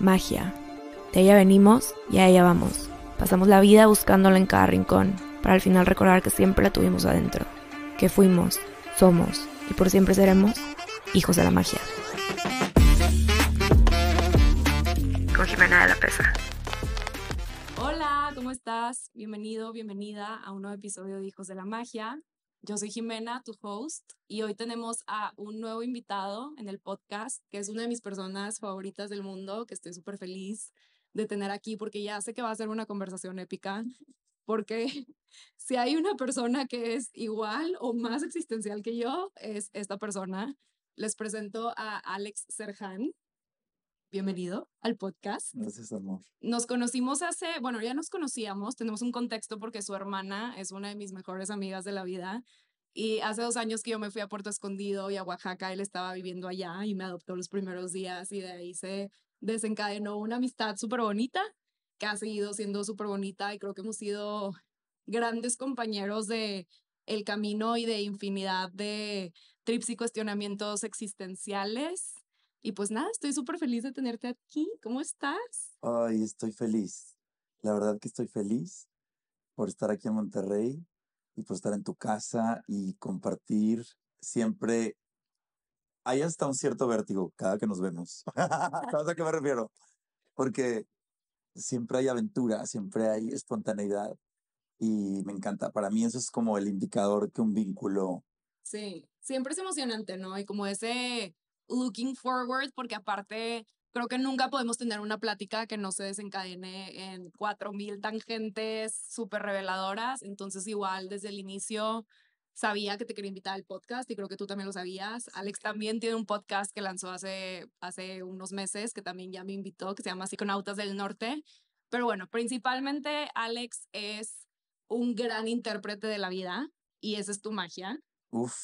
magia. De ella venimos y a ella vamos. Pasamos la vida buscándola en cada rincón, para al final recordar que siempre la tuvimos adentro, que fuimos, somos y por siempre seremos hijos de la magia. Con Jimena de la Pesa. Hola, ¿cómo estás? Bienvenido, bienvenida a un nuevo episodio de Hijos de la Magia. Yo soy Jimena, tu host, y hoy tenemos a un nuevo invitado en el podcast, que es una de mis personas favoritas del mundo, que estoy súper feliz de tener aquí porque ya sé que va a ser una conversación épica, porque si hay una persona que es igual o más existencial que yo, es esta persona. Les presento a Alex Serhan bienvenido al podcast. Gracias, amor. Nos conocimos hace, bueno, ya nos conocíamos, tenemos un contexto porque su hermana es una de mis mejores amigas de la vida. Y hace dos años que yo me fui a Puerto Escondido y a Oaxaca, él estaba viviendo allá y me adoptó los primeros días y de ahí se desencadenó una amistad súper bonita, que ha seguido siendo súper bonita y creo que hemos sido grandes compañeros de el camino y de infinidad de trips y cuestionamientos existenciales y pues nada, estoy súper feliz de tenerte aquí. ¿Cómo estás? Ay, estoy feliz. La verdad que estoy feliz por estar aquí en Monterrey y por estar en tu casa y compartir siempre. Hay hasta un cierto vértigo cada que nos vemos. ¿Sabes a qué me refiero? Porque siempre hay aventura, siempre hay espontaneidad y me encanta. Para mí eso es como el indicador que un vínculo. Sí, siempre es emocionante, ¿no? Y como ese looking forward, porque aparte creo que nunca podemos tener una plática que no se desencadene en cuatro 4.000 tangentes súper reveladoras. Entonces, igual desde el inicio sabía que te quería invitar al podcast y creo que tú también lo sabías. Alex también tiene un podcast que lanzó hace, hace unos meses, que también ya me invitó, que se llama Psiconautas del Norte. Pero bueno, principalmente Alex es un gran intérprete de la vida y esa es tu magia. Uf,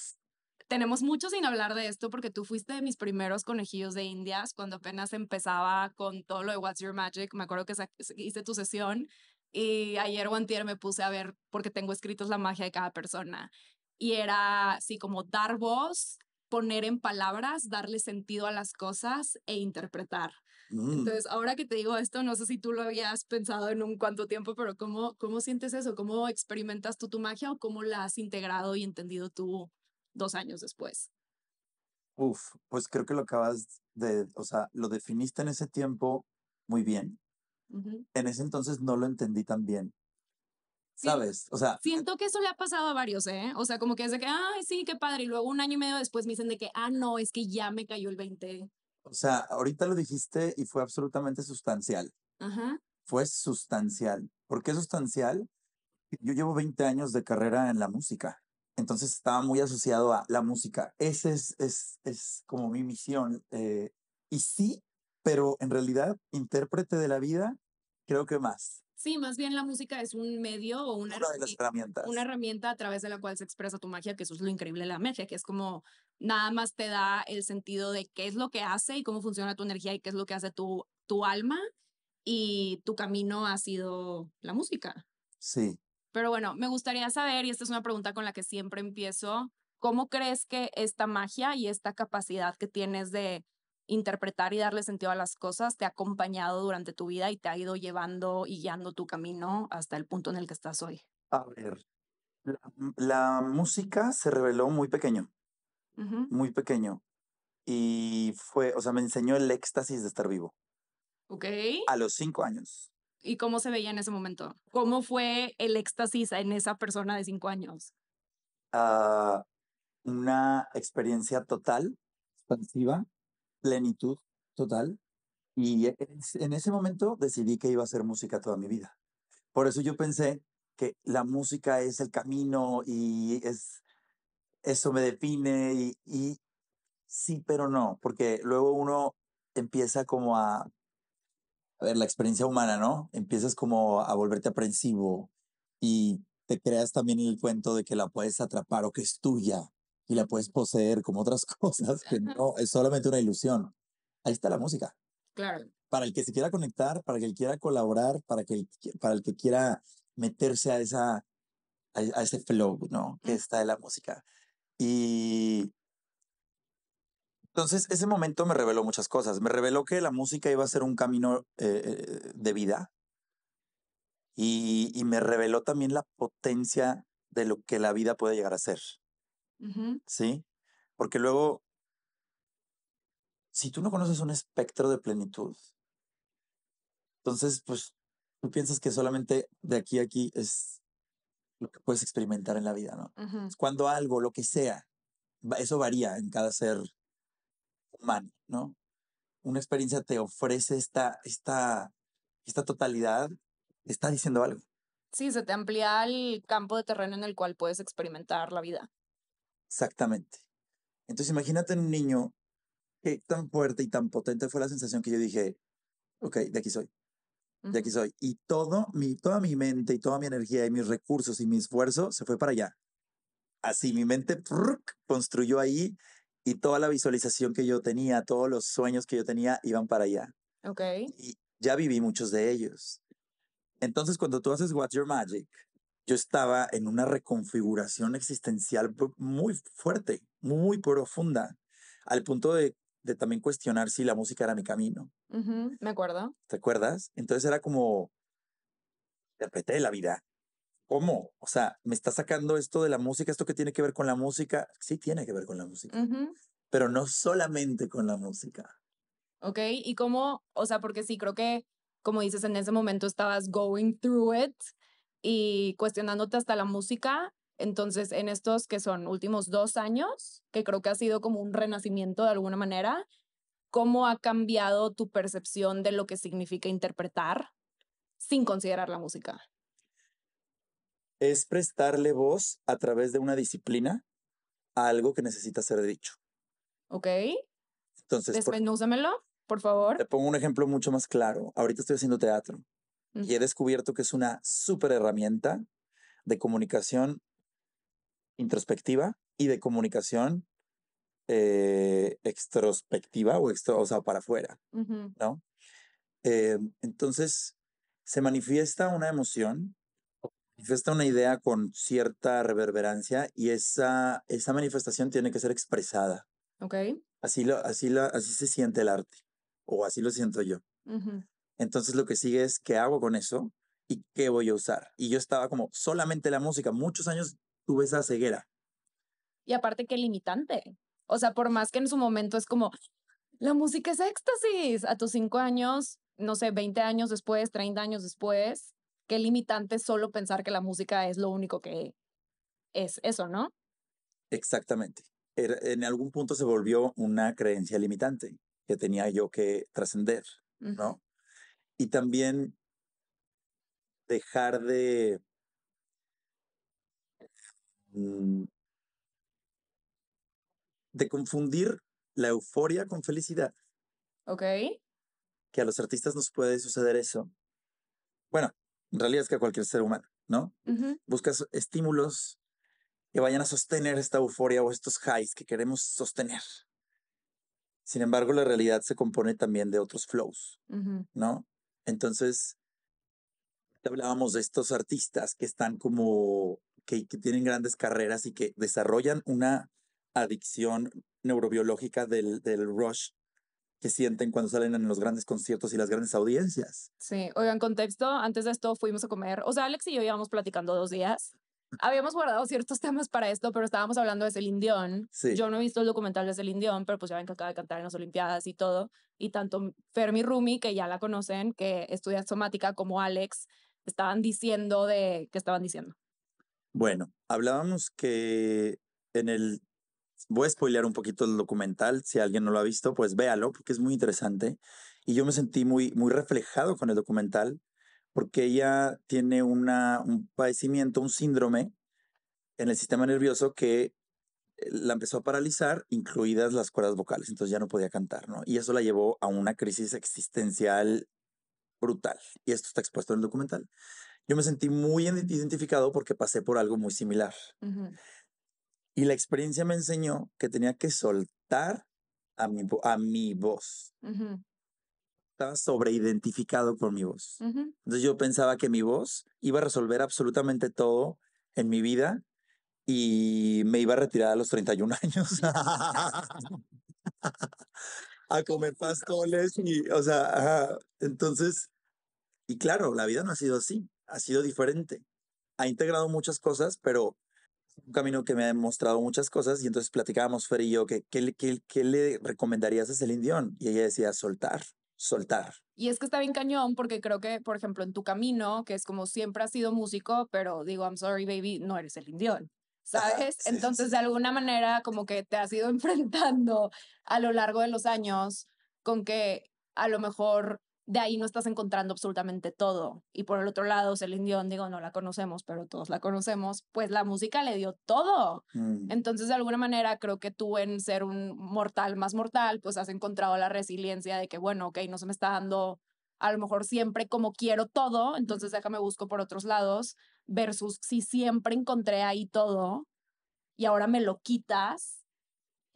tenemos mucho sin hablar de esto porque tú fuiste de mis primeros conejillos de indias cuando apenas empezaba con todo lo de What's Your Magic. Me acuerdo que hice tu sesión y ayer o antier me puse a ver porque tengo escritos la magia de cada persona. Y era así como dar voz, poner en palabras, darle sentido a las cosas e interpretar. Mm. Entonces, ahora que te digo esto, no sé si tú lo habías pensado en un cuánto tiempo, pero ¿cómo, cómo sientes eso? ¿Cómo experimentas tú tu magia o cómo la has integrado y entendido tú dos años después? Uf, pues creo que lo acabas de, o sea, lo definiste en ese tiempo muy bien. En ese entonces no lo entendí tan bien. ¿Sabes? O sea. Siento que eso le ha pasado a varios, ¿eh? O sea, como que es de que, ay, sí, qué padre. Y luego un año y medio después me dicen de que, ah, no, es que ya me cayó el 20. O sea, ahorita lo dijiste y fue absolutamente sustancial. Ajá. Fue sustancial. ¿Por qué sustancial? Yo llevo 20 años de carrera en la música. Entonces estaba muy asociado a la música. Esa es, es, es, como mi misión. Eh, y sí, pero en realidad, intérprete de la vida, creo que más. Sí, más bien la música es un medio o una, una, una herramienta a través de la cual se expresa tu magia, que eso es lo increíble de la magia, que es como nada más te da el sentido de qué es lo que hace y cómo funciona tu energía y qué es lo que hace tu, tu alma y tu camino ha sido la música. Sí, pero bueno, me gustaría saber, y esta es una pregunta con la que siempre empiezo, ¿cómo crees que esta magia y esta capacidad que tienes de interpretar y darle sentido a las cosas te ha acompañado durante tu vida y te ha ido llevando y guiando tu camino hasta el punto en el que estás hoy? A ver, la, música se reveló muy pequeño, muy pequeño. Y fue, o sea, me enseñó el éxtasis de estar vivo. Ok. A los cinco años y cómo se veía en ese momento. ¿Cómo fue el éxtasis en esa persona de cinco años? Ah, una experiencia total, expansiva, plenitud total. Y e, en ese momento decidí que iba a hacer música toda mi vida. Por eso yo pensé que la música es el camino y es eso me define y, y sí, pero no, porque luego uno empieza como a a ver, la experiencia humana, ¿no? Empiezas como a volverte aprensivo y te creas también el cuento de que la puedes atrapar o que es tuya y la puedes poseer como otras cosas, que no, es solamente una ilusión. Ahí está la música. Claro. Para el que se quiera conectar, para el que quiera colaborar, para, que el, para el que quiera meterse a, esa, a ese flow, ¿no? Que está de la música. Y entonces, ese momento me reveló muchas cosas. Me reveló que la música iba a ser un camino eh, eh, de vida y, me reveló también la potencia de lo que la vida puede llegar a ser. Sí, porque luego, si tú no conoces un espectro de plenitud, entonces, pues tú piensas que solamente de aquí a aquí es lo que puedes experimentar en la vida, ¿no? Es Cuando algo, lo que sea, eso varía en cada ser humano, ¿no? Una experiencia te ofrece esta, esta, esta totalidad, está diciendo algo. Sí, se te amplía el campo de terreno en el cual puedes experimentar la vida. Exactamente. Entonces imagínate un niño, que tan fuerte y tan potente fue la sensación que yo dije, ok, de aquí soy, de aquí soy. Y todo mi, toda mi mente y toda mi energía y mis recursos y mi esfuerzo se fue para allá. Así mi mente construyó ahí y toda la visualización que yo tenía, todos los sueños que yo tenía iban para allá. Ok. Y ya viví muchos de ellos. Entonces, cuando tú haces What's Your Magic, yo estaba en una reconfiguración existencial muy fuerte, muy profunda, al punto de, de también cuestionar si la música era mi camino. me acuerdo. ¿Te acuerdas? Entonces era como, interpreté la vida ¿cómo? O sea, me está sacando esto de la música, esto que tiene que ver con la música. Sí tiene que ver con la música, pero no solamente con la música. Ok, y cómo, o sea, porque sí, creo que, como dices, en ese momento estabas going through it y cuestionándote hasta la música. Entonces, en estos que son últimos dos años, que creo que ha sido como un renacimiento de alguna manera, ¿cómo ha cambiado tu percepción de lo que significa interpretar sin considerar la música? es prestarle voz a través de una disciplina a algo que necesita ser dicho. Ok. Entonces. Desmenúzamelo, por, favor. Te pongo un ejemplo mucho más claro. Ahorita estoy haciendo teatro y he descubierto que es una súper herramienta de comunicación introspectiva y de comunicación eh, extrospectiva o, o sea, para afuera, ¿no? Eh, entonces, se manifiesta una emoción manifiesta una idea con cierta reverberancia y esa, esa manifestación tiene que ser expresada. Ok. Así, lo, así, así se siente el arte, o así lo siento yo. Entonces lo que sigue es qué hago con eso y qué voy a usar. Y yo estaba como solamente la música, muchos años tuve esa ceguera. Y aparte qué limitante. O sea, por más que en su momento es como, la música es éxtasis, a tus cinco años, no sé, 20 años después, 30 años después, qué limitante solo pensar que la música es lo único que es eso, ¿no? Exactamente. en algún punto se volvió una creencia limitante que tenía yo que trascender, ¿no? Y también dejar de... Mm, de confundir la euforia con felicidad. Ok. Que a los artistas nos puede suceder eso. Bueno, en realidad es que cualquier ser humano, ¿no? Busca Buscas estímulos que vayan a sostener esta euforia o estos highs que queremos sostener. Sin embargo, la realidad se compone también de otros flows, ¿no? Entonces, hablábamos de estos artistas que están como, que, tienen grandes carreras y que desarrollan una adicción neurobiológica del rush sienten cuando salen en los grandes conciertos y las grandes audiencias. Sí, oigan, contexto, antes de esto fuimos a comer, o sea, Alex y yo íbamos platicando dos días. Habíamos guardado ciertos temas para esto, pero estábamos hablando de Celine Dion. Yo no he visto el documental de Celine Dion, pero pues ya ven que acaba de cantar en las Olimpiadas y todo. Y tanto Fermi Rumi, que ya la conocen, que estudia somática, como Alex, estaban diciendo de... ¿Qué estaban diciendo? Bueno, hablábamos que en el voy a spoilear un poquito el documental. Si alguien no lo ha visto, pues véalo, porque es muy interesante. Y yo me sentí muy, muy reflejado con el documental, porque ella tiene una, un padecimiento, un síndrome en el sistema nervioso que eh, la empezó a paralizar, incluidas las cuerdas vocales, entonces ya no podía cantar, ¿no? Y eso la llevó a una crisis existencial brutal. Y esto está expuesto en el documental. Yo me sentí muy identificado porque pasé por algo muy similar. Y la experiencia me enseñó que tenía que soltar a mi, a mi voz. Estaba sobreidentificado con mi voz. Entonces yo pensaba que mi voz iba a resolver absolutamente todo en mi vida y me iba a retirar a los 31 años. a comer pastoles y, o sea, entonces, y claro, la vida no ha sido así, ha sido diferente. Ha integrado muchas cosas, pero un camino que me ha demostrado muchas cosas y entonces platicábamos Fer y yo que qué, qué, le recomendarías a Celine y ella decía soltar, soltar. Y es que está bien cañón porque creo que, por ejemplo, en tu camino, que es como siempre has sido músico, pero digo, I'm sorry baby, no eres el Dion. ¿Sabes? entonces, de alguna manera, como que te has ido enfrentando a lo largo de los años con que a lo mejor de ahí no estás encontrando absolutamente todo. Y por el otro lado, Celine digo, no la conocemos, pero todos la conocemos, pues la música le dio todo. Mm. Entonces, de alguna manera, creo que tú en ser un mortal más mortal, pues has encontrado la resiliencia de que, bueno, ok, no se me está dando a lo mejor siempre como quiero todo, entonces mm. déjame busco por otros lados, versus si siempre encontré ahí todo y ahora me lo quitas,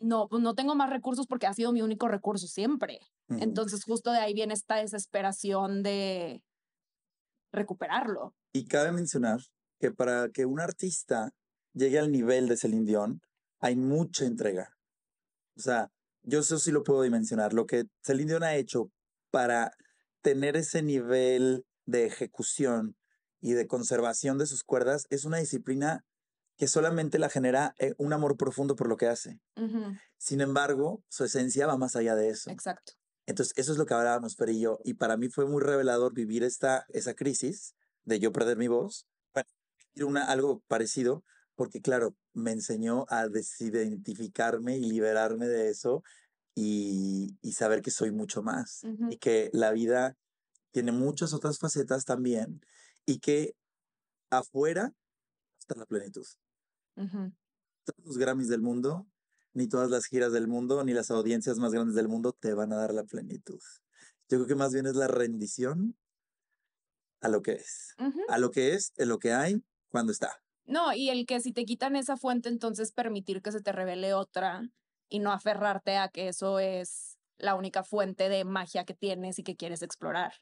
no, pues, no tengo más recursos porque ha sido mi único recurso siempre. Entonces justo de ahí viene esta desesperación de recuperarlo. Y cabe mencionar que para que un artista llegue al nivel de Celine Dion, hay mucha entrega. O sea, yo eso sí lo puedo dimensionar. Lo que Celine Dion ha hecho para tener ese nivel de ejecución y de conservación de sus cuerdas es una disciplina que solamente la genera eh, un amor profundo por lo que hace. Sin embargo, su esencia va más allá de eso. Exacto. Entonces, eso es lo que hablábamos, Fer y yo. Y para mí fue muy revelador vivir esta, esa crisis de yo perder mi voz, para una, algo parecido, porque claro, me enseñó a desidentificarme y liberarme de eso y, saber que soy mucho más y que la vida tiene muchas otras facetas también y que afuera está la plenitud. Todos los Grammys del mundo, ni todas las giras del mundo, ni las audiencias más grandes del mundo te van a dar la plenitud. Yo creo que más bien es la rendición a lo que es, a lo que es, a lo que hay cuando está. No, y el que si te quitan esa fuente, entonces permitir que se te revele otra y no aferrarte a que eso es la única fuente de magia que tienes y que quieres explorar.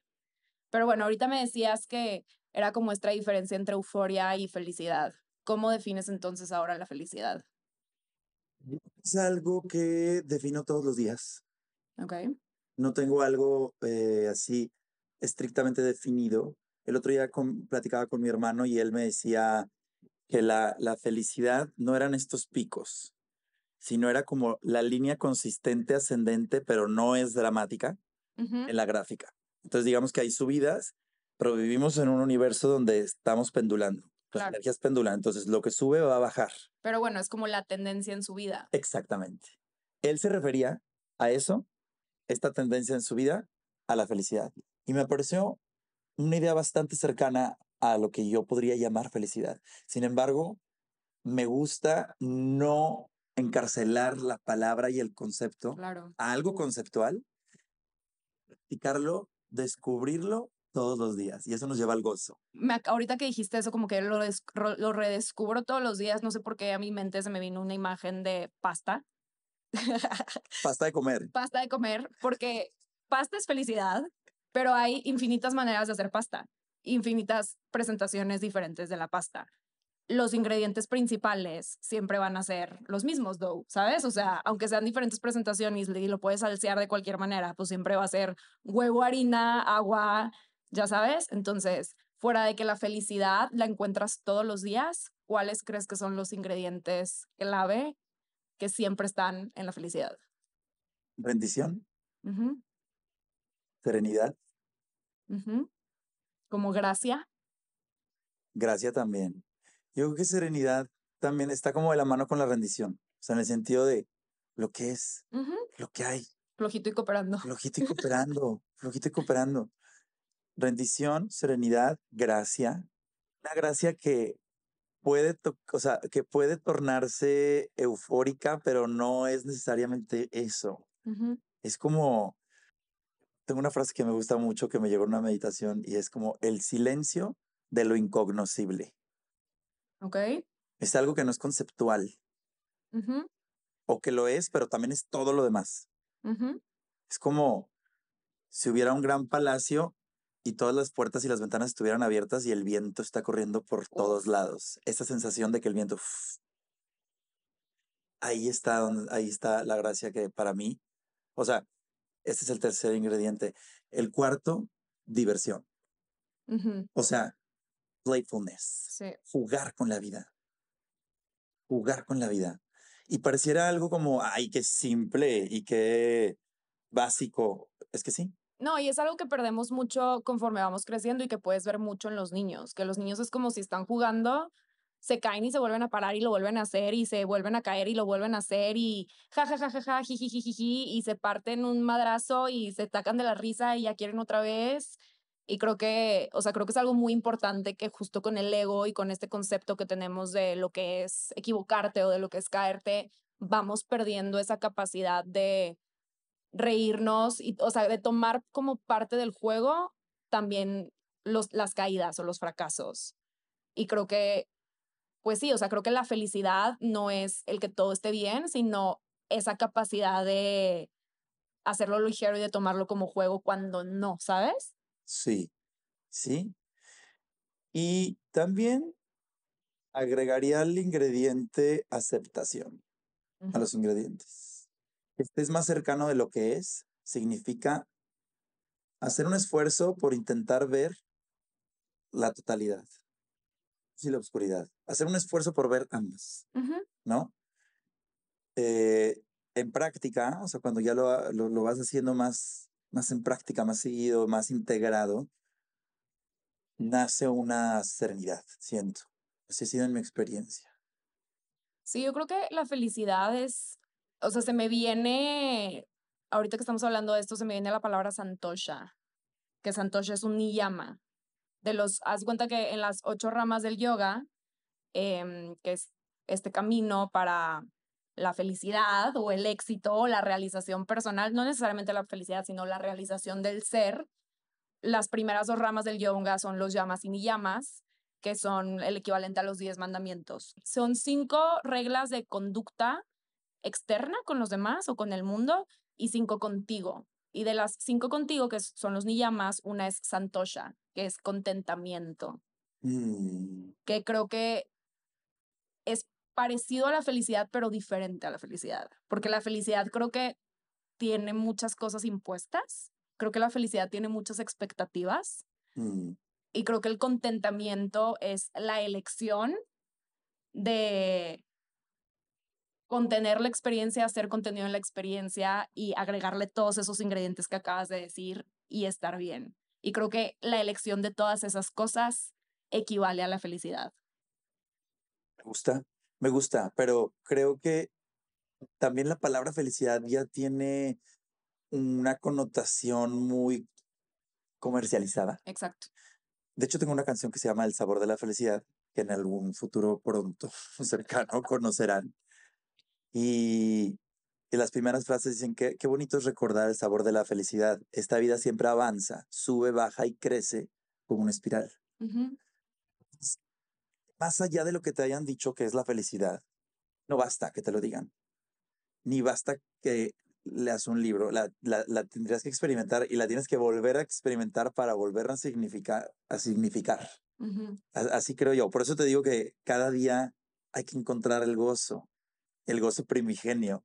Pero bueno, ahorita me decías que era como esta diferencia entre euforia y felicidad. ¿Cómo defines entonces ahora la felicidad? Es algo que defino todos los días. Ok. No tengo algo eh, así estrictamente definido. El otro día platicaba con mi hermano y él me decía que la, la felicidad no eran estos picos, sino era como la línea consistente ascendente, pero no es dramática en la gráfica. Entonces digamos que hay subidas, pero vivimos en un universo donde estamos pendulando las energías energía es entonces lo que sube va a bajar. Pero bueno, es como la tendencia en su vida. Exactamente. Él se refería a eso, esta tendencia en su vida, a la felicidad. Y me pareció una idea bastante cercana a lo que yo podría llamar felicidad. Sin embargo, me gusta no encarcelar la palabra y el concepto a algo conceptual, practicarlo, descubrirlo todos los días y eso nos lleva al gozo. ahorita que dijiste eso, como que lo, redescubro todos los días, no sé por qué a mi mente se me vino una imagen de pasta. pasta de comer. Pasta de comer, porque pasta es felicidad, pero hay infinitas maneras de hacer pasta, infinitas presentaciones diferentes de la pasta. Los ingredientes principales siempre van a ser los mismos, ¿sabes? O sea, aunque sean diferentes presentaciones y lo puedes salsear de cualquier manera, pues siempre va a ser huevo, harina, agua, ya sabes. Entonces, fuera de que la felicidad la encuentras todos los días, ¿cuáles crees que son los ingredientes clave que siempre están en la felicidad? Rendición. Serenidad. Como gracia. Gracia también. Yo creo que serenidad también está como de la mano con la rendición. O sea, en el sentido de lo que es, lo que hay. Flojito y cooperando. Flojito y cooperando, flojito y cooperando rendición, serenidad, gracia. Una gracia que puede, o sea, que puede tornarse eufórica, pero no es necesariamente eso. Es como, tengo una frase que me gusta mucho, que me llegó en una meditación, y es como el silencio de lo incognoscible. Ok. Es algo que no es conceptual. O que lo es, pero también es todo lo demás. Es como si hubiera un gran palacio y todas las puertas y las ventanas estuvieran abiertas y el viento está corriendo por todos lados. Esa sensación de que el viento... ahí, está ahí está la gracia que para mí... O sea, este es el tercer ingrediente. El cuarto, diversión. O sea, playfulness. Jugar con la vida. Jugar con la vida. Y pareciera algo como, ay, qué simple y qué básico. Es que sí, no, y es algo que perdemos mucho conforme vamos creciendo y que puedes ver mucho en los niños, que los niños es como si están jugando, se caen y se vuelven a parar y lo vuelven a hacer y se vuelven a caer y lo vuelven a hacer y ja, ja, ja, ja, ja, y se parten un madrazo y se tacan de la risa y ya quieren otra vez. Y creo que, o sea, creo que es algo muy importante que justo con el ego y con este concepto que tenemos de lo que es equivocarte o de lo que es caerte, vamos perdiendo esa capacidad de reírnos y, o sea, de tomar como parte del juego también los, las caídas o los fracasos. Y creo que, pues sí, o sea, creo que la felicidad no es el que todo esté bien, sino esa capacidad de hacerlo ligero y de tomarlo como juego cuando no, ¿sabes? Sí, sí. Y también agregaría el ingrediente aceptación a los ingredientes estés más cercano de lo que es significa hacer un esfuerzo por intentar ver la totalidad y la oscuridad. Hacer un esfuerzo por ver ambas, ¿no? Eh, en práctica, o sea, cuando ya lo, lo, lo, vas haciendo más, más en práctica, más seguido, más integrado, nace una serenidad, siento. Así ha sido en mi experiencia. Sí, yo creo que la felicidad es o sea, se me viene, ahorita que estamos hablando de esto, se me viene la palabra santosha, que santosha es un niyama. De los, haz cuenta que en las ocho ramas del yoga, em, que es este camino para la felicidad o el éxito o la realización personal, no necesariamente la felicidad, sino la realización del ser. Las primeras dos ramas del yoga son los yamas y niyamas, que son el equivalente a los diez mandamientos. Son cinco reglas de conducta externa con los demás o con el mundo y cinco contigo. Y de las cinco contigo, que son los niyamas, una es santosha, que es contentamiento, mm. que creo que es parecido a la felicidad, pero diferente a la felicidad, porque la felicidad creo que tiene muchas cosas impuestas, creo que la felicidad tiene muchas expectativas mm. y creo que el contentamiento es la elección de contener la experiencia, hacer contenido en la experiencia y agregarle todos esos ingredientes que acabas de decir y estar bien. Y creo que la elección de todas esas cosas equivale a la felicidad. Me gusta, me gusta, pero creo que también la palabra felicidad ya tiene una connotación muy comercializada. Exacto. De hecho, tengo una canción que se llama El sabor de la felicidad, que en algún futuro pronto cercano conocerán. Y, las primeras frases dicen que qué bonito es recordar el sabor de la felicidad. Esta vida siempre avanza, sube, baja y crece como una espiral. Más allá de lo que te hayan dicho que es la felicidad, no basta que te lo digan, ni basta que leas un libro, la, la, tendrías que experimentar y la tienes que volver a experimentar para volver a significar. A significar. Así creo yo. Por eso te digo que cada día hay que encontrar el gozo el gozo primigenio.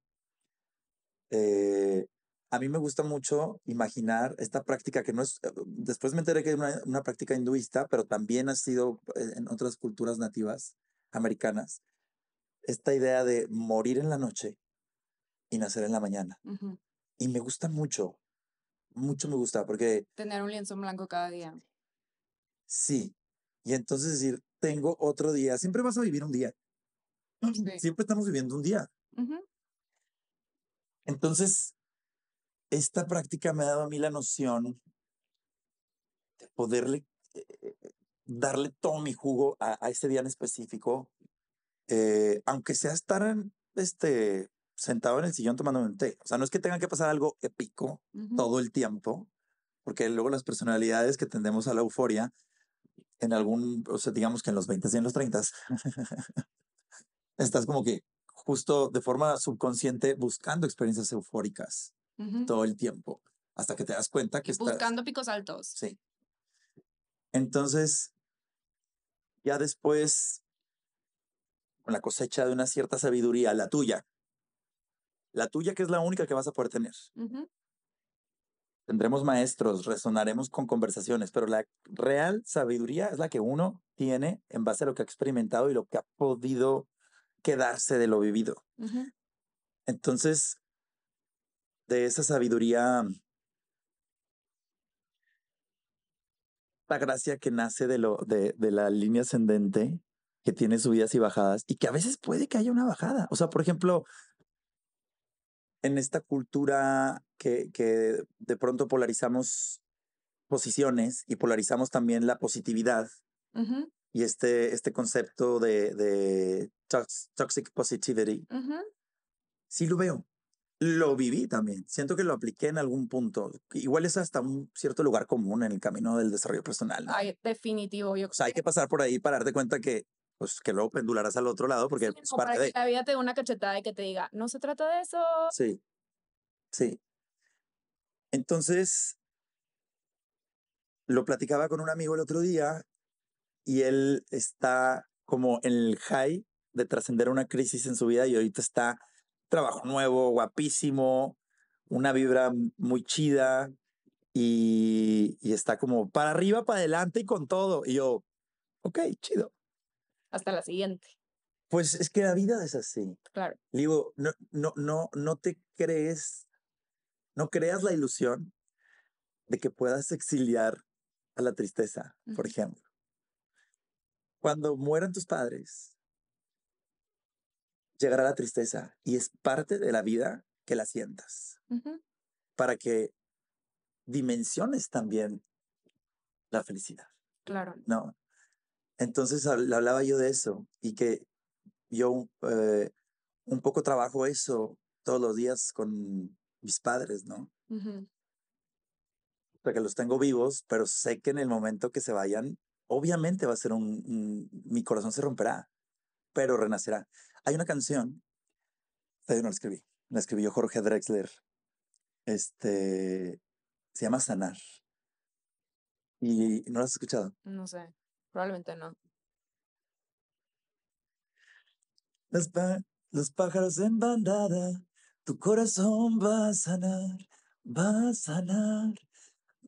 Eh, a mí me gusta mucho imaginar esta práctica que no es, eh, después me enteré que es una, práctica hinduista, pero también ha sido eh, en otras culturas nativas americanas, esta idea de morir en la noche y nacer en la mañana. Y me gusta mucho, mucho me gusta, porque... Tener un lienzo blanco cada día. Sí, y entonces decir, tengo otro día, siempre vas a vivir un día. Siempre estamos viviendo un día. Entonces, esta práctica me ha dado a mí la noción de poderle eh, eh, darle todo mi jugo a, a ese día en específico, eh, aunque sea estar este, sentado en el sillón tomando un té. O sea, no es que tenga que pasar algo épico todo el tiempo, porque luego las personalidades que tendemos a la euforia, en algún, o sea, digamos que en los 20 y en los 30, estás como que justo de forma subconsciente buscando experiencias eufóricas todo el tiempo, hasta que te das cuenta que buscando estás... Buscando picos altos. Sí. Entonces, ya después, con la cosecha de una cierta sabiduría, la tuya, la tuya que es la única que vas a poder tener. Tendremos maestros, resonaremos con conversaciones, pero la real sabiduría es la que uno tiene en base a lo que ha experimentado y lo que ha podido quedarse de lo vivido. Entonces, de esa sabiduría, mm, la gracia que nace de, lo, de, la línea ascendente, que tiene subidas y bajadas, y que a veces puede que haya una bajada. O sea, por ejemplo, en esta cultura que, de pronto polarizamos posiciones y polarizamos también la positividad, y este, este concepto de, toxic positivity, sí lo veo. Lo viví también. Siento que lo apliqué en algún punto. Igual es hasta un cierto lugar común en el camino del desarrollo personal. ¿no? definitivo. Yo o sea, hay que pasar por ahí para darte cuenta que pues que luego pendularás al otro lado porque parte para que la vida te una cachetada y que te diga, no se trata de eso. Sí, sí. Entonces, lo platicaba con un amigo el otro día y él está como en el high de trascender una crisis en su vida y ahorita está trabajo nuevo, guapísimo, una vibra muy chida y, está como para arriba, para adelante y con todo. Y yo, ok, chido. Hasta la siguiente. Pues es que la vida es así. Claro. Digo, no, no, no, no te crees, no creas la ilusión de que puedas exiliar a la tristeza, por ejemplo. Cuando mueran tus padres, llegará la tristeza y es parte de la vida que la sientas. Para que dimensiones también la felicidad. Claro. No. Entonces hablaba yo de eso y que yo eh, un poco trabajo eso todos los días con mis padres, ¿no? O sea Porque los tengo vivos, pero sé que en el momento que se vayan, obviamente va a ser un, mi corazón se romperá, pero renacerá. Hay una canción, yo no la escribí, la escribió Jorge Drexler, este, se llama Sanar. ¿Y no la has escuchado? No sé, probablemente no. los pájaros en bandada, tu corazón va a sanar, va a sanar,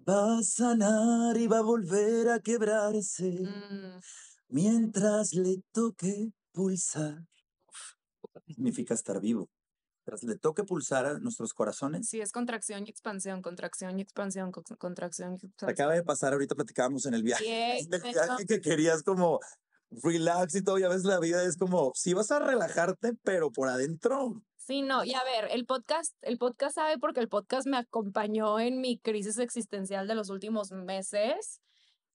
Va a sanar y va a volver a quebrarse mm. mientras le toque pulsar. significa estar vivo. Mientras le toque pulsar a nuestros corazones. Sí, es contracción y expansión, contracción y expansión, contracción y expansión. acaba de pasar, ahorita platicábamos en el viaje. viaje que querías como relax y todo, y a la vida es como, si vas a relajarte, pero por adentro Sí, no, y a ver, el podcast, el podcast sabe porque el podcast me acompañó en mi crisis existencial de los últimos meses,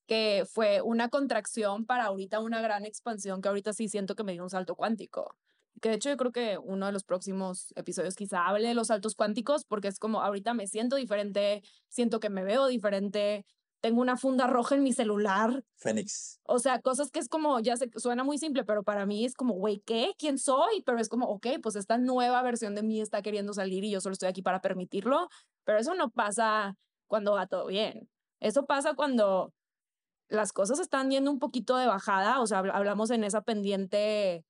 que fue una contracción para ahorita una gran expansión que ahorita sí siento que me dio un salto cuántico. Que de hecho yo creo que uno de los próximos episodios quizá hable de los saltos cuánticos porque es como ahorita me siento diferente, siento que me veo diferente, tengo una funda roja en mi celular. Fénix. O sea, cosas que es como, ya suena muy simple, pero para mí es como, güey, ¿qué? ¿Quién soy? Pero es como, ok, pues esta nueva versión de mí está queriendo salir y yo solo estoy aquí para permitirlo. Pero eso no pasa cuando va todo bien. Eso pasa cuando las cosas están yendo un poquito de bajada, o sea, hablamos en esa pendiente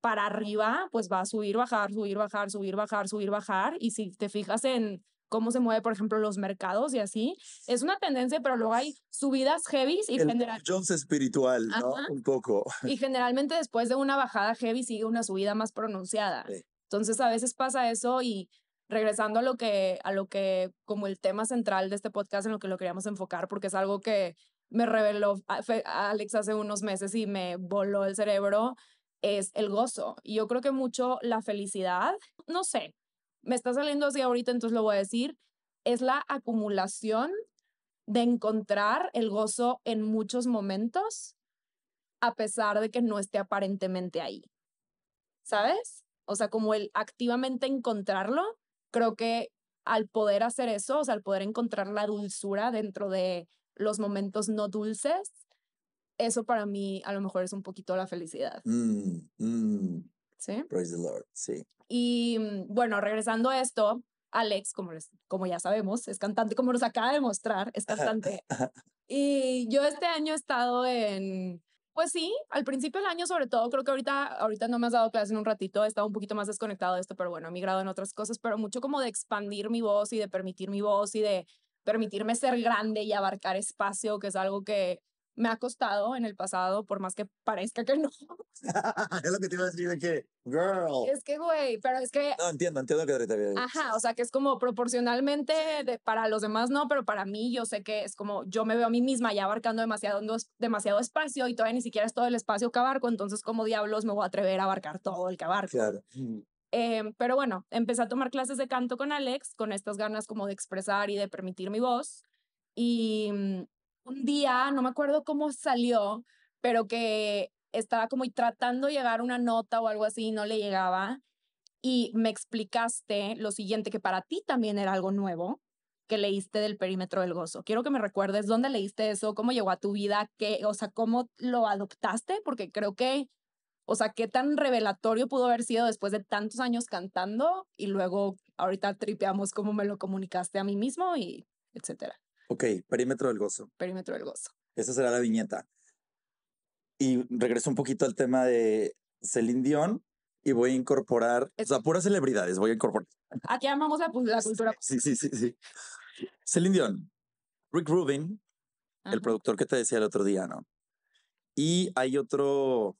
para arriba, pues va a subir, bajar, subir, bajar, subir, bajar, subir, bajar. Y si te fijas en cómo se mueve, por ejemplo, los mercados y así. Es una tendencia, pero luego hay subidas heavy y generalmente... Jones espiritual, ¿no? Un poco. Y generalmente después de una bajada heavy sigue una subida más pronunciada. Entonces a veces pasa eso y regresando a lo que a lo que como el tema central de este podcast en lo que lo queríamos enfocar porque es algo que me reveló ah, Alex hace unos meses y me voló el cerebro es el gozo. Y yo creo que mucho la felicidad, no sé, me está saliendo así ahorita, entonces lo voy a decir, es la acumulación de encontrar el gozo en muchos momentos, a pesar de que no esté aparentemente ahí. ¿Sabes? O sea, como el activamente encontrarlo, creo que al poder hacer eso, o sea, al poder encontrar la dulzura dentro de los momentos no dulces, eso para mí a lo mejor es un poquito la felicidad. Mm, mm. ¿Sí? Praise the Lord, Y mm, bueno, regresando a esto, Alex, como, les, como ya sabemos, es cantante, como nos acaba de mostrar, es cantante. y yo este año he estado en, pues sí, al principio del año sobre todo, creo que ahorita, ahorita no me has dado clase en un ratito, he estado un poquito más desconectado de esto, pero bueno, he migrado en otras cosas, pero mucho como de expandir mi voz y de permitir mi voz y de permitirme ser grande y abarcar espacio, que es algo que me ha costado en el pasado, por más que parezca que no. es lo que te iba a decir que, girl. Es que, güey, pero es que... No, entiendo, entiendo que ahorita Ajá, o sea, que es como proporcionalmente para los demás no, pero para mí yo sé que es como, yo me veo a mí misma ya abarcando demasiado, demasiado espacio y todavía ni siquiera es todo el espacio que abarco, entonces como diablos me voy a atrever a abarcar todo el que abarco. Claro. Mm. Em, pero bueno, empecé a tomar clases de canto con Alex, con estas ganas como de expresar y de permitir mi voz. Y mm, un día, no me acuerdo cómo salió, pero que estaba como tratando de llegar una nota o algo así no le llegaba. Y me explicaste lo siguiente, que para ti también era algo nuevo, que leíste del perímetro del gozo. Quiero que me recuerdes dónde leíste eso, cómo llegó a tu vida, qué, o sea, cómo lo adoptaste, porque creo que, o sea, qué tan revelatorio pudo haber sido después de tantos años cantando y luego ahorita tripeamos cómo me lo comunicaste a mí mismo y etcétera. Ok, perímetro del gozo. Perímetro del gozo. Esa será la viñeta. Y regreso un poquito al tema de Celine Dion y voy a incorporar, o sea, puras celebridades, voy a incorporar. Aquí amamos la, la cultura. Sí, sí, sí, Celine Dion, Rick Rubin, el productor que te decía el otro día, ¿no? Y hay otro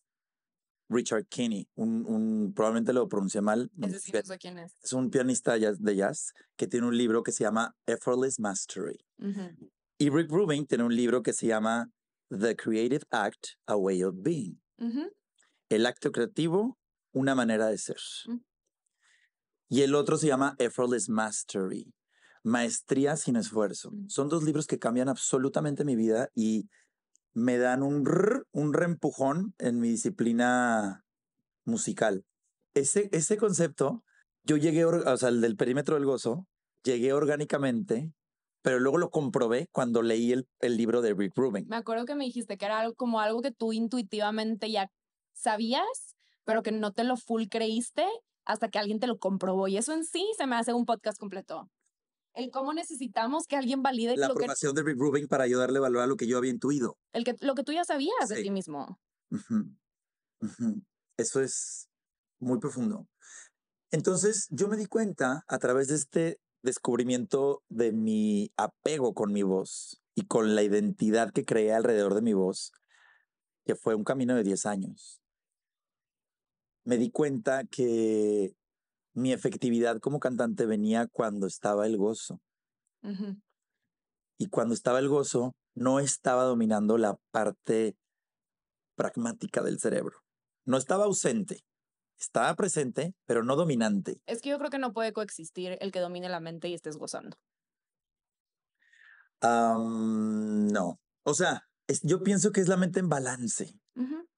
Richard Kinney, un, probablemente lo pronuncie mal. es. un pianista de jazz que tiene un libro que se llama Effortless Mastery. Y Rick Rubin tiene un libro que se llama The Creative Act, A Way of Being. El acto creativo, una manera de ser. Mm. Y el otro se llama Effortless Mastery, Maestría sin esfuerzo. Mm. Son dos libros que cambian absolutamente mi vida y me dan un, un reempujón en mi disciplina musical. Ese, ese concepto, yo llegué, o sea, el del perímetro del gozo, llegué orgánicamente, pero luego lo comprobé cuando leí el, libro de Rick Rubin. Me acuerdo que me dijiste que era algo, como algo que tú intuitivamente ya sabías, pero que no te lo full creíste hasta que alguien te lo comprobó. Y eso en sí se me hace un podcast completo el cómo necesitamos que alguien valide la aprobación de Rick Rubin para ayudarle a valorar lo que yo había intuido. El que, lo que tú ya sabías de ti mismo. Eso es muy profundo. Entonces, yo me di cuenta a través de este descubrimiento de mi apego con mi voz y con la identidad que creé alrededor de mi voz, que fue un camino de 10 años. Me di cuenta que mi efectividad como cantante venía cuando estaba el gozo. Y cuando estaba el gozo, no estaba dominando la parte pragmática del cerebro. No estaba ausente, estaba presente, pero no dominante. Es que yo creo que no puede coexistir el que domine la mente y estés gozando. no. O sea, yo pienso que es la mente en balance.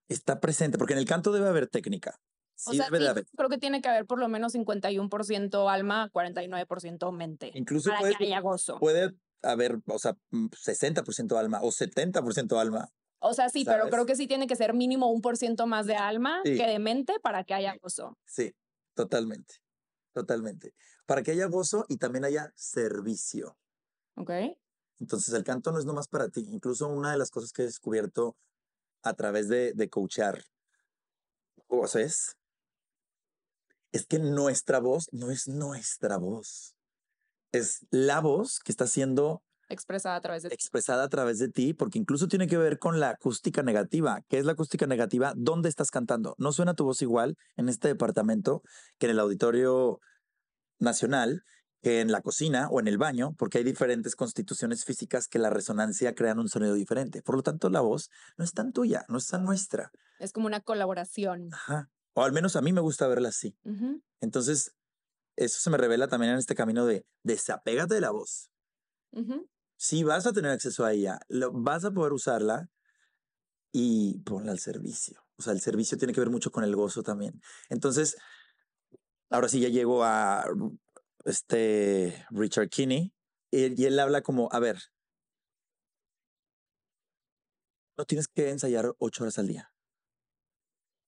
Está presente, porque en el canto debe haber técnica o sea, creo que tiene que haber por lo menos 51% alma, 49% mente. Incluso para que haya gozo. Puede haber, o sea, 60% mm, alma o 70% alma. O sea, sí, pero creo que sí tiene que ser mínimo un por ciento más de alma que de mente para que haya gozo. Sí, totalmente. Totalmente. Para que haya gozo y también haya servicio. Ok. Entonces, el canto no es nomás para ti. Incluso una de las cosas que he descubierto a través de, de coachar o es es que nuestra voz no es nuestra voz. Es la voz que está siendo expresada a través de ti. Expresada a través de ti, porque incluso tiene que ver con la acústica negativa. ¿Qué es la acústica negativa? ¿Dónde estás cantando? No suena tu voz igual en este departamento que en el auditorio nacional, que en la cocina o en el baño, porque hay diferentes constituciones físicas que la resonancia crean un sonido diferente. Por lo tanto, la voz no es tan tuya, no es tan nuestra. Es como una colaboración. Ajá o al menos a mí me gusta verla así. Entonces, eso se me revela también en este camino de desapégate de la voz. si Sí, vas a tener acceso a ella, lo, vas a poder usarla y ponla al servicio. O sea, el servicio tiene que ver mucho con el gozo también. Entonces, ahora sí ya llego a este Richard Kinney y él habla como, a ver, no tienes que ensayar ocho horas al día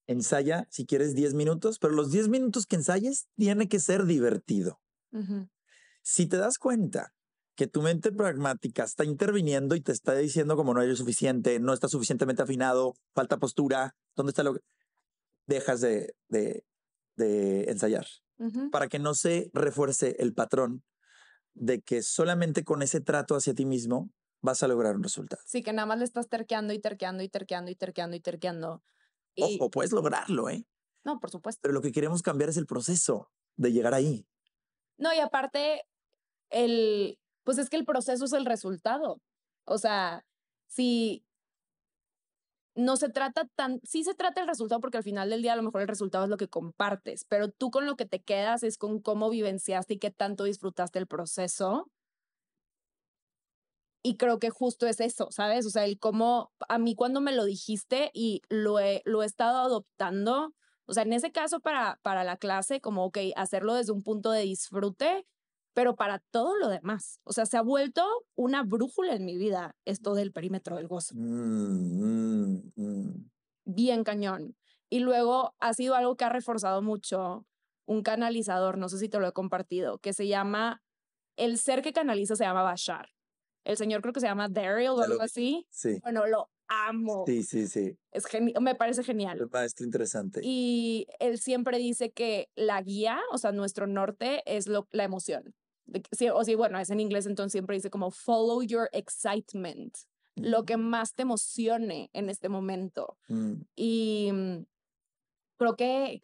ensaya, si quieres, 10 minutos, pero los 10 minutos que ensayes tiene que ser divertido. Si te das cuenta que tu mente pragmática está interviniendo y te está diciendo como no eres suficiente, no está suficientemente afinado, falta postura, ¿dónde está lo Dejas de, ensayar para que no se refuerce el patrón de que solamente con ese trato hacia ti mismo vas a lograr un resultado. Sí, que nada más le estás terqueando y terqueando y terqueando y terqueando y terqueando o puedes lograrlo, ¿eh? No, por supuesto. Pero lo que queremos cambiar es el proceso de llegar ahí. No, y aparte, el, pues es que el proceso es el resultado. O sea, si no se trata tan, sí se trata el resultado porque al final del día a lo mejor el resultado es lo que compartes, pero tú con lo que te quedas es con cómo vivenciaste y qué tanto disfrutaste el proceso y creo que justo es eso, ¿sabes? O sea, el cómo, a mí cuando me lo dijiste y lo he, lo he estado adoptando, o sea, en ese caso para, para la clase, como, ok, hacerlo desde un punto de disfrute, pero para todo lo demás. O sea, se ha vuelto una brújula en mi vida esto del perímetro del gozo. Mm, mm, mm. Bien cañón. Y luego ha sido algo que ha reforzado mucho un canalizador, no sé si te lo he compartido, que se llama, el ser que canaliza se llama Bashar. El señor creo que se llama Daryl o algo así. Sí. Bueno, lo amo. Sí, sí, sí. Es me parece genial. El maestro interesante. Y él siempre dice que la guía, o sea, nuestro norte es la emoción. Sí, o sí, bueno, es en inglés, entonces siempre dice como follow your excitement, lo que más te emocione en este momento. Mm. Y mm, creo que,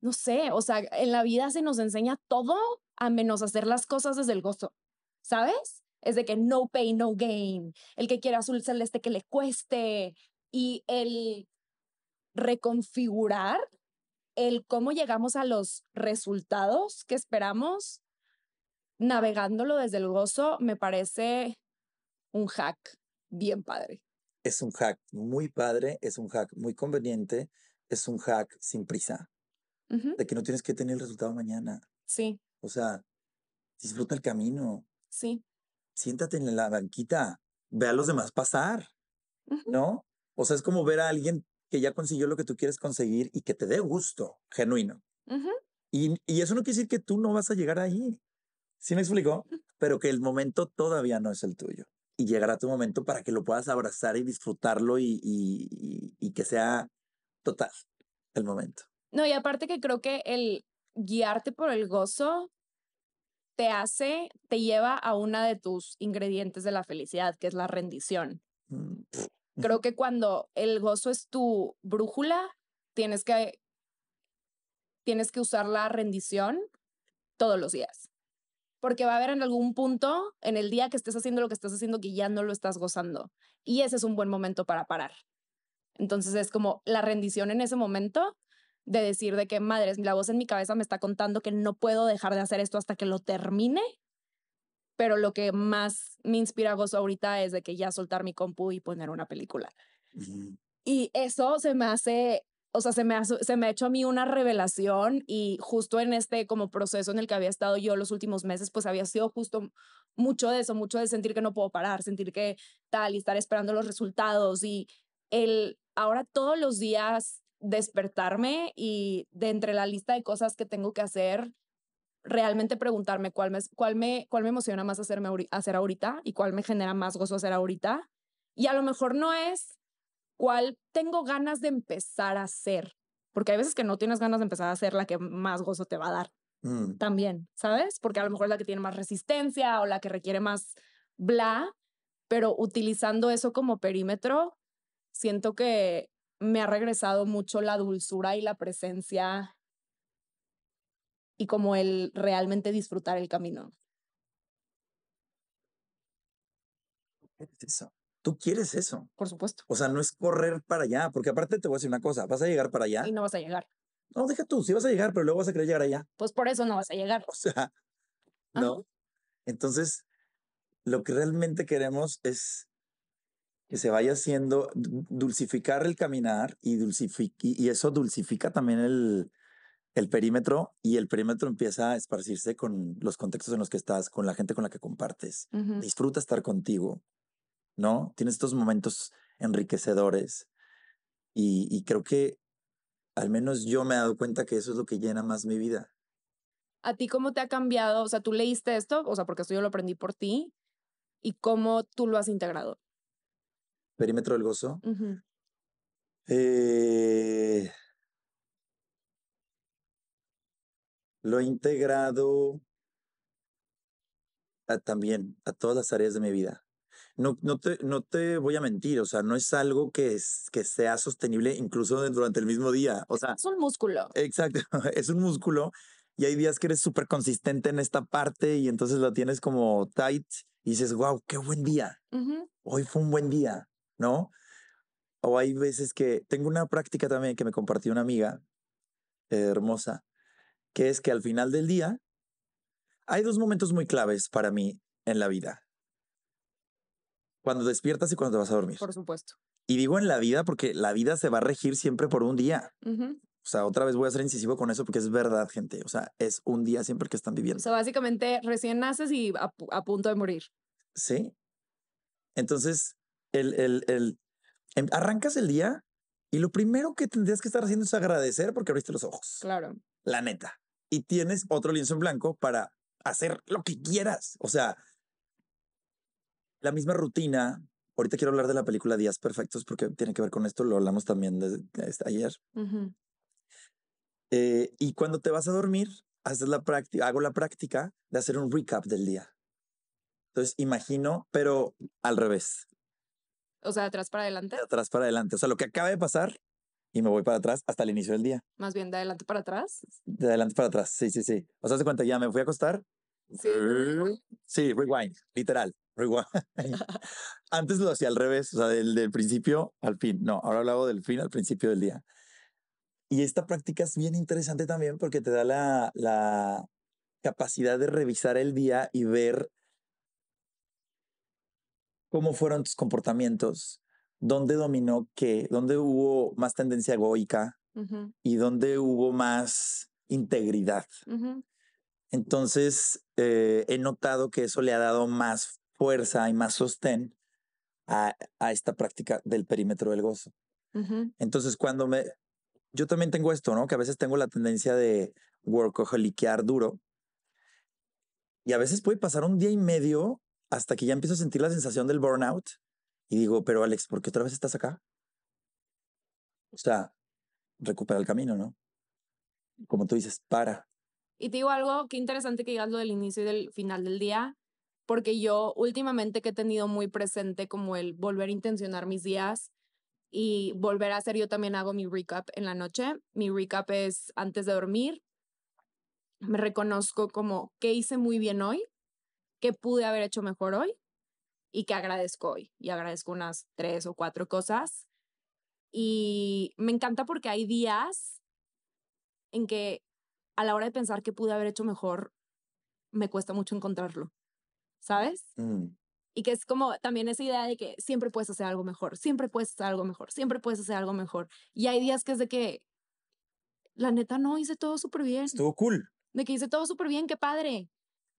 no sé, o sea, en la vida se nos enseña todo a menos hacer las cosas desde el gozo, ¿sabes? es de que no pay, no gain, el que quiera azul celeste que le cueste y el reconfigurar el cómo llegamos a los resultados que esperamos navegándolo desde el gozo me parece un hack bien padre. Es un hack muy padre, es un hack muy conveniente, es un hack sin prisa, de que no tienes que tener el resultado mañana. Sí. O sea, disfruta el camino. Sí siéntate en la banquita, ve a los demás pasar, ¿no? O sea, es como ver a alguien que ya consiguió lo que tú quieres conseguir y que te dé gusto genuino. y, y, eso no quiere decir que tú no vas a llegar ahí. ¿Sí me explico? Pero que el momento todavía no es el tuyo. Y llegará tu momento para que lo puedas abrazar y disfrutarlo y, y, y que sea total el momento. No, y aparte que creo que el guiarte por el gozo te hace, te lleva a una de tus ingredientes de la felicidad, que es la rendición. Mm, Creo que cuando el gozo es tu brújula, tienes que, tienes que usar la rendición todos los días. Porque va a haber en algún punto en el día que estés haciendo lo que estás haciendo que ya no lo estás gozando. Y ese es un buen momento para parar. Entonces es como la rendición en ese momento de decir de que, madres, la voz en mi cabeza me está contando que no puedo dejar de hacer esto hasta que lo termine. Pero lo que más me inspira gozo ahorita es de que ya soltar mi compu y poner una película. Y eso se me hace, o sea, se me, se me ha hecho a mí una revelación y justo en este como proceso en el que había estado yo los últimos meses, pues había sido justo mucho de eso, mucho de sentir que no puedo parar, sentir que tal y estar esperando los resultados y el ahora todos los días despertarme y de entre la lista de cosas que tengo que hacer, realmente preguntarme cuál me, cuál me, cuál me emociona más hacerme, hacer ahorita y cuál me genera más gozo hacer ahorita. Y a lo mejor no es cuál tengo ganas de empezar a hacer, porque hay veces que no tienes ganas de empezar a hacer la que más gozo te va a dar mm. también, ¿sabes? Porque a lo mejor es la que tiene más resistencia o la que requiere más bla, pero utilizando eso como perímetro, siento que me ha regresado mucho la dulzura y la presencia y como el realmente disfrutar el camino. Tú quieres eso. Por supuesto. O sea, no es correr para allá, porque aparte te voy a decir una cosa, vas a llegar para allá. Y no vas a llegar. No, deja tú, sí vas a llegar, pero luego vas a querer llegar allá. Pues por eso no vas a llegar. O sea, no. Entonces, lo que realmente queremos es que se vaya haciendo, dulcificar el caminar y, y eso dulcifica también el, perímetro y el perímetro empieza a esparcirse con los contextos en los que estás, con la gente con la que compartes. Disfruta estar contigo, ¿no? Tienes estos momentos enriquecedores y, y creo que al menos yo me he dado cuenta que eso es lo que llena más mi vida. ¿A ti cómo te ha cambiado? O sea, tú leíste esto, o sea, porque esto yo lo aprendí por ti y cómo tú lo has integrado. Perímetro del Gozo. Eh, lo he integrado también a todas las áreas de mi vida. No, te, voy a mentir, o sea, no es algo que, que sea sostenible incluso durante el mismo día. O sea, es un músculo. Exacto, es un músculo y hay días que eres súper consistente en esta parte y entonces lo tienes como tight y dices, wow, qué buen día. Hoy fue un buen día. ¿no? O hay veces que tengo una práctica también que me compartió una amiga eh, hermosa, que es que al final del día hay dos momentos muy claves para mí en la vida. Cuando despiertas y cuando te vas a dormir. Por supuesto. Y digo en la vida porque la vida se va a regir siempre por un día. O sea, otra vez voy a ser incisivo con eso porque es verdad, gente. O sea, es un día siempre que están viviendo. O sea, básicamente recién naces y a punto de morir. Sí. Entonces, el, el, el, em, arrancas el día y lo primero que tendrías que estar haciendo es agradecer porque abriste los ojos. Claro. La neta. Y tienes otro lienzo en blanco para hacer lo que quieras. O sea, la misma rutina. Ahorita quiero hablar de la película Días Perfectos porque tiene que ver con esto. Lo hablamos también este, ayer. Eh, y cuando te vas a dormir, haces la hago la práctica de hacer un recap del día. Entonces imagino, pero al revés. O sea, de atrás para adelante. De atrás para adelante. O sea, lo que acaba de pasar y me voy para atrás hasta el inicio del día. Más bien, de adelante para atrás. De adelante para atrás, sí, sí, sí. O sea, cuenta, ya me fui a acostar. Sí, sí rewind, literal, rewind. Antes lo hacía al revés, o sea, del, principio al fin. No, ahora lo hago del fin al principio del día. Y esta práctica es bien interesante también porque te da la, la capacidad de revisar el día y ver cómo fueron tus comportamientos, dónde dominó qué, dónde hubo más tendencia egoica y dónde hubo más integridad. Entonces, eh, he notado que eso le ha dado más fuerza y más sostén a, esta práctica del perímetro del gozo. Entonces, cuando me... Yo también tengo esto, ¿no? Que a veces tengo la tendencia de workaholiquear duro. Y a veces puede pasar un día y medio hasta que ya empiezo a sentir la sensación del burnout y digo, pero Alex, ¿por qué otra vez estás acá? O sea, recupera el camino, ¿no? Como tú dices, para. Y te digo algo, qué interesante que digas lo del inicio y del final del día, porque yo últimamente que he tenido muy presente como el volver a intencionar mis días y volver a hacer, yo también hago mi recap en la noche. Mi recap es antes de dormir, me reconozco como que hice muy bien hoy, que pude haber hecho mejor hoy y que agradezco hoy. Y agradezco unas tres o cuatro cosas. Y me encanta porque hay días en que a la hora de pensar que pude haber hecho mejor, me cuesta mucho encontrarlo, ¿sabes? Mm. Y que es como también esa idea de que siempre puedes hacer algo mejor, siempre puedes hacer algo mejor, siempre puedes hacer algo mejor. Y hay días que es de que, la neta, no, hice todo súper bien. Estuvo cool. De que hice todo súper bien, qué padre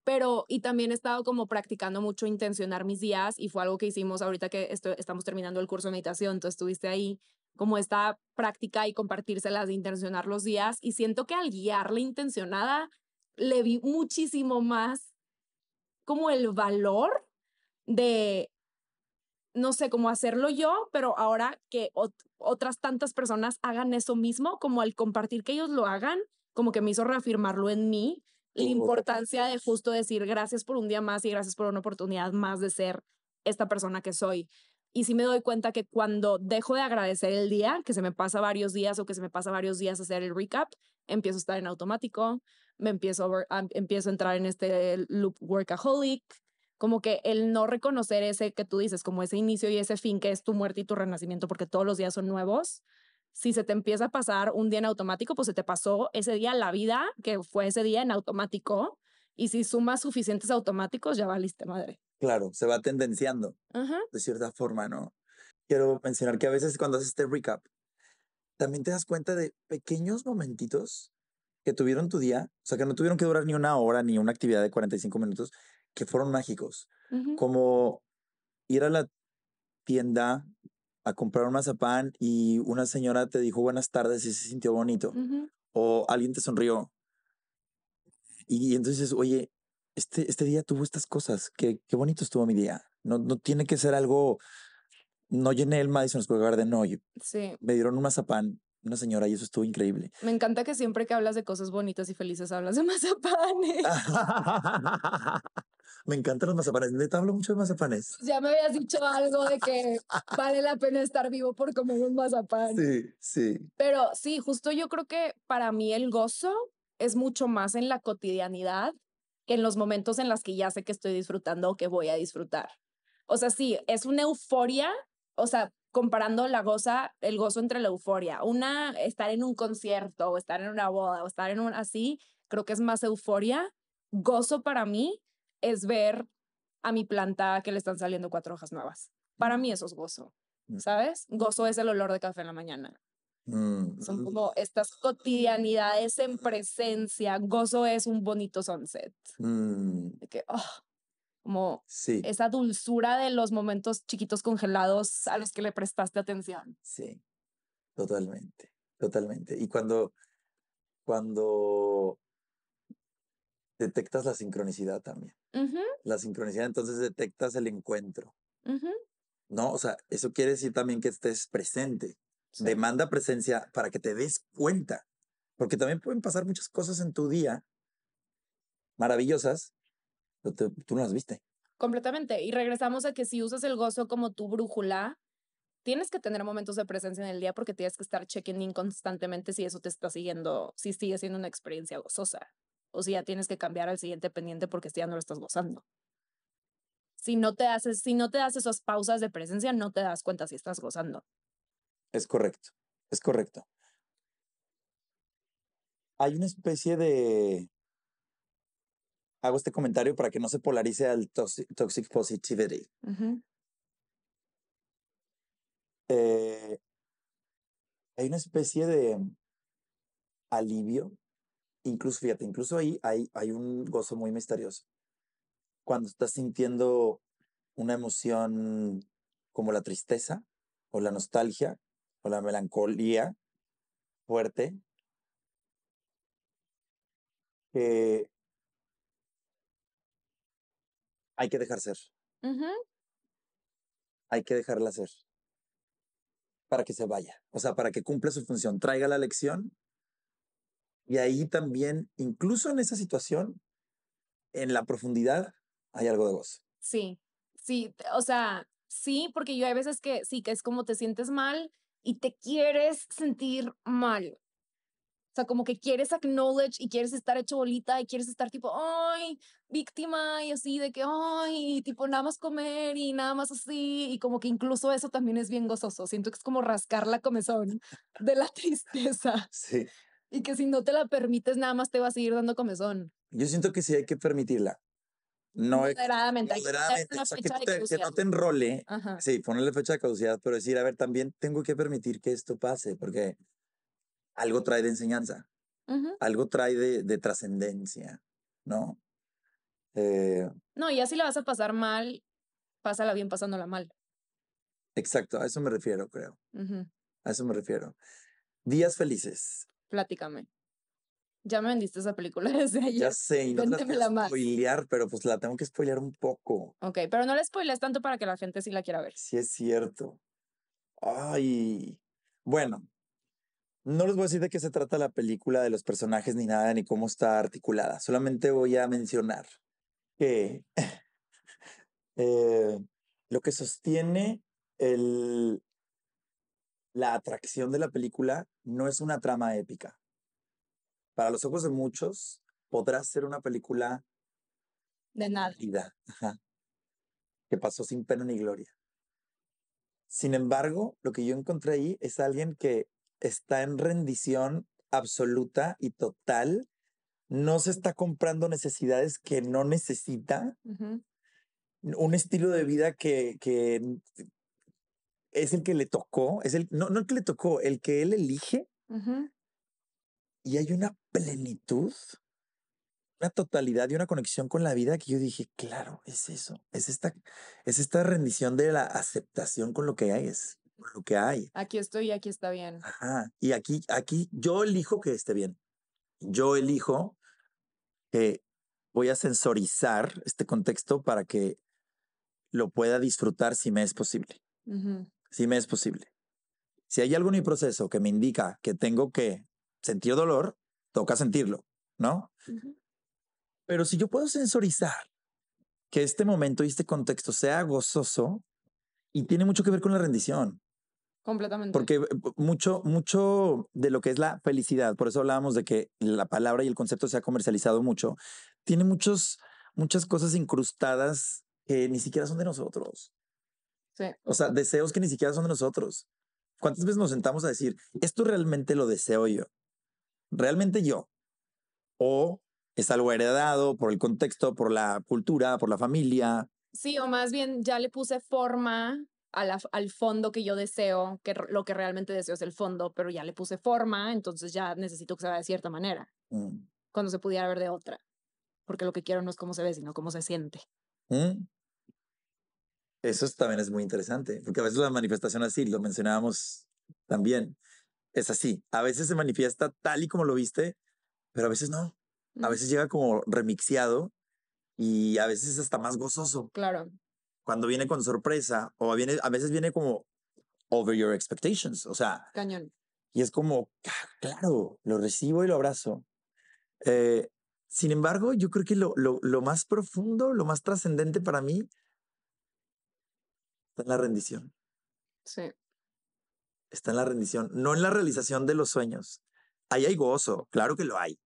pero y también he estado como practicando mucho intencionar mis días y fue algo que hicimos ahorita que estamos terminando el curso de meditación, entonces estuviste ahí como esta práctica y compartírselas de intencionar los días y siento que al guiar intencionada le vi muchísimo más como el valor de no sé, cómo hacerlo yo, pero ahora que otras tantas personas hagan eso mismo, como al compartir que ellos lo hagan, como que me hizo reafirmarlo en mí la importancia de justo decir gracias por un día más y gracias por una oportunidad más de ser esta persona que soy. Y sí me doy cuenta que cuando dejo de agradecer el día, que se me pasa varios días o que se me pasa varios días hacer el recap, empiezo a estar en automático, me empiezo a, empiezo a entrar en este loop workaholic, como que el no reconocer ese que tú dices, como ese inicio y ese fin que es tu muerte y tu renacimiento, porque todos los días son nuevos, si se te empieza a pasar un día en automático, pues se te pasó ese día la vida que fue ese día en automático. Y si sumas suficientes automáticos, ya valiste madre. Claro, se va tendenciando de cierta forma, ¿no? Quiero mencionar que a veces cuando haces este recap, también te das cuenta de pequeños momentitos que tuvieron tu día, o sea, que no tuvieron que durar ni una hora ni una actividad de 45 minutos, que fueron mágicos. Como ir a la tienda a comprar un mazapán y una señora te dijo buenas tardes y se sintió bonito, o alguien te sonrió. Y, entonces, oye, este, este día tuvo estas cosas, qué, qué bonito estuvo mi día. No, no tiene que ser algo, no llené el Madison Square Garden, no, me dieron un mazapán una señora y eso estuvo increíble. Me encanta que siempre que hablas de cosas bonitas y felices hablas de mazapanes. me encantan los mazapanes. Neta hablo mucho de mazapanes. ya me habías dicho algo de que vale la pena estar vivo por comer un mazapán. Sí, sí. Pero sí, justo yo creo que para mí el gozo es mucho más en la cotidianidad que en los momentos en los que ya sé que estoy disfrutando o que voy a disfrutar. O sea, sí, es una euforia. O sea, comparando la goza, el gozo entre la euforia. Una, estar en un concierto o estar en una boda o estar en un así, creo que es más euforia. Gozo para mí es ver a mi planta que le están saliendo cuatro hojas nuevas. Para mm. mí eso es gozo, mm. ¿sabes? Gozo es el olor de café en la mañana. Mm, Son como estas cotidianidades en presencia. Gozo es un bonito sunset. que, oh, como esa dulzura de los momentos chiquitos congelados a los que le prestaste atención. Sí, totalmente, totalmente. Y cuando, cuando detectas la sincronicidad también. La sincronicidad, entonces detectas el encuentro. No, o sea, eso quiere decir también que estés presente. Demanda presencia para que te des cuenta, porque también pueden pasar muchas cosas en tu día maravillosas tú no las viste. Completamente. Y regresamos a que si usas el gozo como tu brújula, tienes que tener momentos de presencia en el día porque tienes que estar checking in constantemente si eso te está siguiendo, si sigue siendo una experiencia gozosa. O si ya tienes que cambiar al siguiente pendiente porque ya no lo estás gozando. Si no te haces, si no te das esas pausas de presencia, no te das cuenta si estás gozando. Es correcto, es correcto. Hay una especie de hago este comentario para que no se polarice al toxic, positivity. Eh, hay una especie de alivio, incluso, fíjate, incluso ahí hay, hay un gozo muy misterioso. Cuando estás sintiendo una emoción como la tristeza o la nostalgia o la melancolía fuerte, eh, hay que dejar ser. Hay que dejarla ser para que se vaya, o sea, para que cumpla su función, traiga la lección. Y ahí también, incluso en esa situación, en la profundidad, hay algo de gozo. Sí, sí, o sea, sí, porque yo hay veces que sí, que es como te sientes mal y te quieres sentir mal, o sea, como que quieres acknowledge y quieres estar hecho bolita y quieres estar tipo, ay, víctima y así, de que, ay, tipo, nada más comer y nada más así. Y como que incluso eso también es bien gozoso. Siento que es como rascar la comezón de la tristeza. Sí. Y que si no te la permites, nada más te va a seguir dando comezón. Yo siento que sí hay que permitirla. No moderadamente. moderadamente. O que, te, que, no te enrole. Sí, ponerle fecha de caducidad, pero decir, a ver, también tengo que permitir que esto pase, porque algo trae de enseñanza, algo trae de, trascendencia, ¿no? Eh, no, y así la vas a pasar mal, pásala bien pasándola mal. Exacto, a eso me refiero, creo. A eso me refiero. Días felices. Platícame. Ya me vendiste esa película desde ayer. Ya sé, y no la spoilear, pero pues la tengo que spoilear un poco. Ok, pero no la spoilees tanto para que la gente sí la quiera ver. Sí, es cierto. Ay. Bueno, no les voy a decir de qué se trata la película, de los personajes, ni nada, ni cómo está articulada. Solamente voy a mencionar que eh, lo que sostiene la atracción de la película no es una trama épica. Para los ojos de muchos, podrá ser una película de nada. que pasó sin pena ni gloria. Sin embargo, lo que yo encontré ahí es alguien que está en rendición absoluta y total. No se está comprando necesidades que no necesita. Un estilo de vida que, es el que le tocó, es el, no, no el que le tocó, el que él elige. Y hay una plenitud, una totalidad y una conexión con la vida que yo dije, claro, es eso, es esta, es esta rendición de la aceptación con lo que hay, es lo que hay. Aquí estoy, aquí está bien. Ajá. Y aquí, aquí yo elijo que esté bien. Yo elijo que voy a sensorizar este contexto para que lo pueda disfrutar si me es posible. Si me es posible. Si hay algo en mi proceso que me indica que tengo que sentir dolor, toca sentirlo, ¿no? Pero si yo puedo sensorizar que este momento y este contexto sea gozoso y tiene mucho que ver con la rendición. Completamente. Porque eh, mucho, mucho de lo que es la felicidad, por eso hablábamos de que la palabra y el concepto se ha comercializado mucho, tiene muchos, muchas cosas incrustadas que ni siquiera son de nosotros. Sí. O sea, deseos que ni siquiera son de nosotros. ¿Cuántas veces nos sentamos a decir, esto realmente lo deseo yo? ¿Realmente yo? ¿O es algo heredado por el contexto, por la cultura, por la familia? Sí, o más bien ya le puse forma al fondo que yo deseo, que lo que realmente deseo es el fondo, pero ya le puse forma, entonces ya necesito que se vea de cierta manera, mm. cuando se pudiera ver de otra, porque lo que quiero no es cómo se ve, sino cómo se siente. Mm. Eso también es muy interesante, porque a veces la manifestación así, lo mencionábamos también, es así. A veces se manifiesta tal y como lo viste, pero a veces no. A veces llega como remixiado y a veces hasta más gozoso. Claro cuando viene con sorpresa o viene, a veces viene como over your expectations, o sea. Cañón. Y es como, ah, claro, lo recibo y lo abrazo. Eh, sin embargo, yo creo que lo, lo, lo más profundo, lo más trascendente para mí está en la rendición. Sí. Está en la rendición, no en la realización de los sueños. Ahí hay gozo, claro que lo hay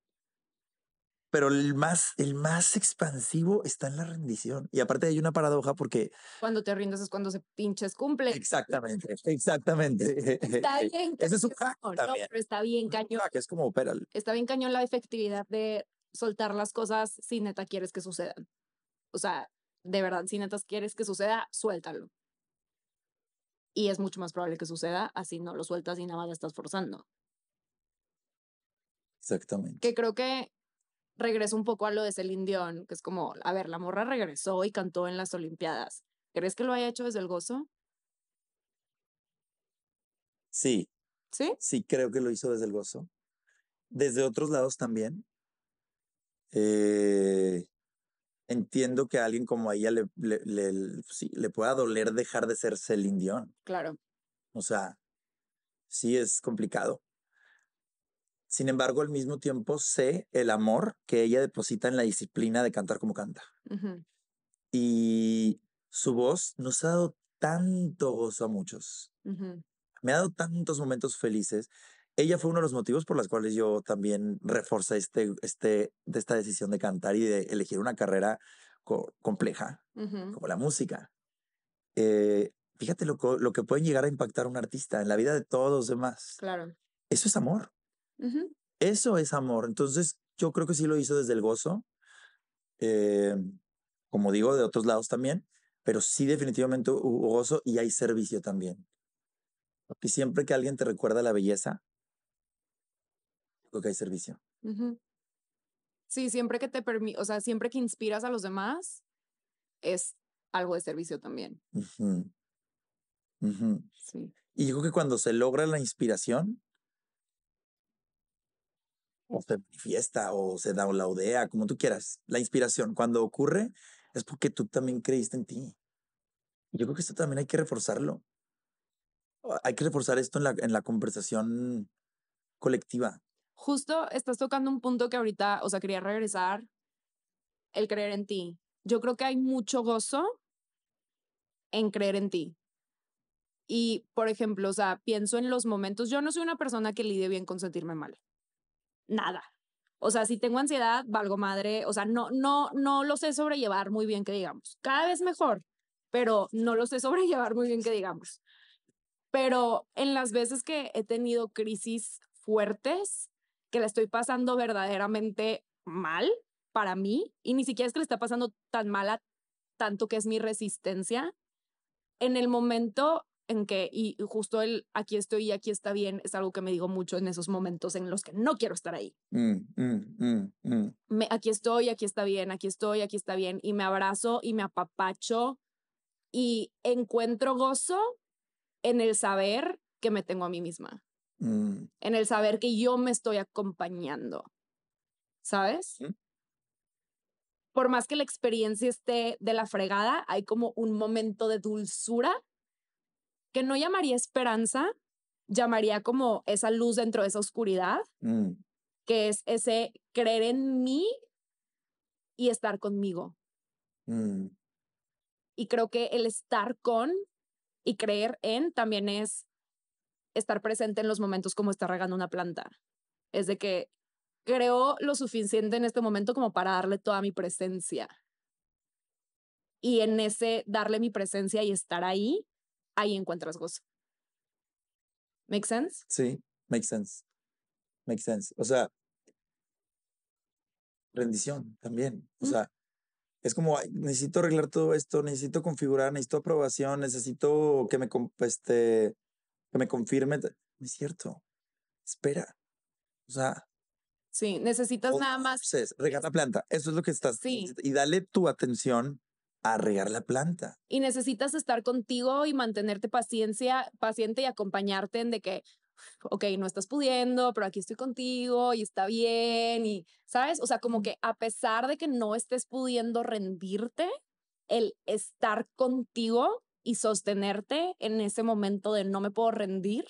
pero el más, el más expansivo está en la rendición. Y aparte hay una paradoja porque... Cuando te rindes es cuando se pinches cumple. Exactamente, exactamente. Está bien. Ese es un hack pero está bien cañón. es como, Está bien cañón la efectividad de soltar las cosas si neta quieres que sucedan. O sea, de verdad, si neta quieres que suceda, suéltalo. Y es mucho más probable que suceda, así no lo sueltas y nada más estás forzando. Exactamente. Que creo que regreso un poco a lo de Celine que es como, a ver, la morra regresó y cantó en las Olimpiadas. ¿Crees que lo haya hecho desde el gozo? Sí. ¿Sí? Sí, creo que lo hizo desde el gozo. Desde otros lados también. Eh, entiendo que a alguien como ella le, pues le, pueda doler dejar de ser Celine Dion. Claro. O sea, sí es complicado. Sin embargo, al mismo tiempo sé el amor que ella deposita en la disciplina de cantar como canta. Y su voz nos ha dado tanto gozo a muchos. Me ha dado tantos momentos felices. Ella fue uno de los motivos por los cuales yo también reforcé este, este, esta decisión de cantar y de elegir una carrera compleja, como la música. Eh, fíjate lo, lo que puede llegar a impactar a un artista en la vida de todos los demás. Claro. Eso es amor. Eso es amor. Entonces, yo creo que sí lo hizo desde el gozo, eh, como digo, de otros lados también, pero sí definitivamente hubo gozo y hay servicio también. Y siempre que alguien te recuerda la belleza, creo que hay servicio. Sí, siempre que te permite, o sea, siempre que inspiras a los demás, es algo de servicio también. Sí. Y yo que cuando se logra la inspiración, o se manifiesta o se da la odea, como tú quieras. La inspiración cuando ocurre es porque tú también creíste en ti. Yo creo que esto también hay que reforzarlo. Ah, hay que reforzar esto en la, en la conversación colectiva. Justo estás tocando un punto que ahorita, o sea, quería regresar, el creer en ti. Yo creo que hay mucho gozo en creer en ti. Y, por ejemplo, o sea, pienso en los momentos, yo no soy una persona que lidie bien con sentirme mal nada. O sea, si tengo ansiedad, valgo madre. O sea, no, no, no lo sé sobrellevar muy bien, que digamos. Cada vez mejor, pero no lo sé sobrellevar muy bien, que digamos. Pero en las veces que he tenido crisis fuertes, que la estoy pasando verdaderamente mal para mí, y ni siquiera es que le está pasando tan mala, tanto que es mi resistencia, en el momento en que, y justo el aquí estoy y aquí está bien, es algo que me digo mucho en esos momentos en los que no quiero estar ahí. Mm, mm, mm, aquí estoy, aquí está bien, aquí estoy, aquí está bien, y me abrazo y me apapacho y encuentro gozo en el saber que me tengo a mí misma, en el saber que yo me estoy acompañando, ¿sabes? Por más que la experiencia esté de la fregada, hay como un momento de dulzura que no llamaría esperanza, llamaría como esa luz dentro de esa oscuridad, mm. que es ese creer en mí y estar conmigo. Mm. Y creo que el estar con y creer en también es estar presente en los momentos como estar regando una planta. Es de que creo lo suficiente en este momento como para darle toda mi presencia. Y en ese darle mi presencia y estar ahí, ahí encuentras gozo. ¿Make sense? Sí, make sense. Make sense. O sea, rendición también. O sea, es como, necesito arreglar todo esto, necesito configurar, necesito aprobación, necesito que me, este, que me confirme. No es cierto. Espera. O sea. Sí, necesitas nada más. Regata planta. Eso es lo que estás. Sí. Y dale tu atención a regar la planta. Y necesitas estar contigo y mantenerte paciencia, paciente y acompañarte en de que, ok, no estás pudiendo, pero aquí estoy contigo y está bien y, ¿sabes? O sea, como que a pesar de que no estés pudiendo rendirte, el estar contigo y sostenerte en ese momento de no me puedo rendir,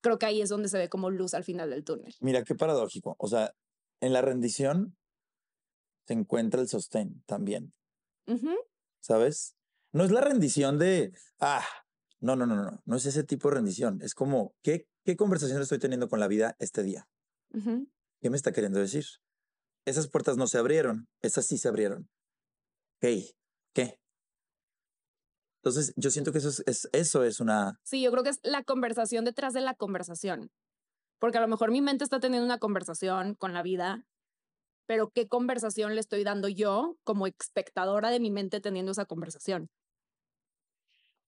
creo que ahí es donde se ve como luz al final del túnel. Mira, qué paradójico. O sea, en la rendición se encuentra el sostén también. ¿sabes? No es la rendición de, ah, no, no, no, no, no es ese tipo de rendición. Es como, ¿qué, qué conversación estoy teniendo con la vida este día? ¿Qué me está queriendo decir? Esas puertas no se abrieron, esas sí se abrieron. Hey, ¿qué? Entonces, yo siento que eso eso es una... Sí, yo creo que es la conversación detrás de la conversación. Porque a lo mejor mi mente está teniendo una conversación con la vida pero qué conversación le estoy dando yo como espectadora de mi mente teniendo esa conversación.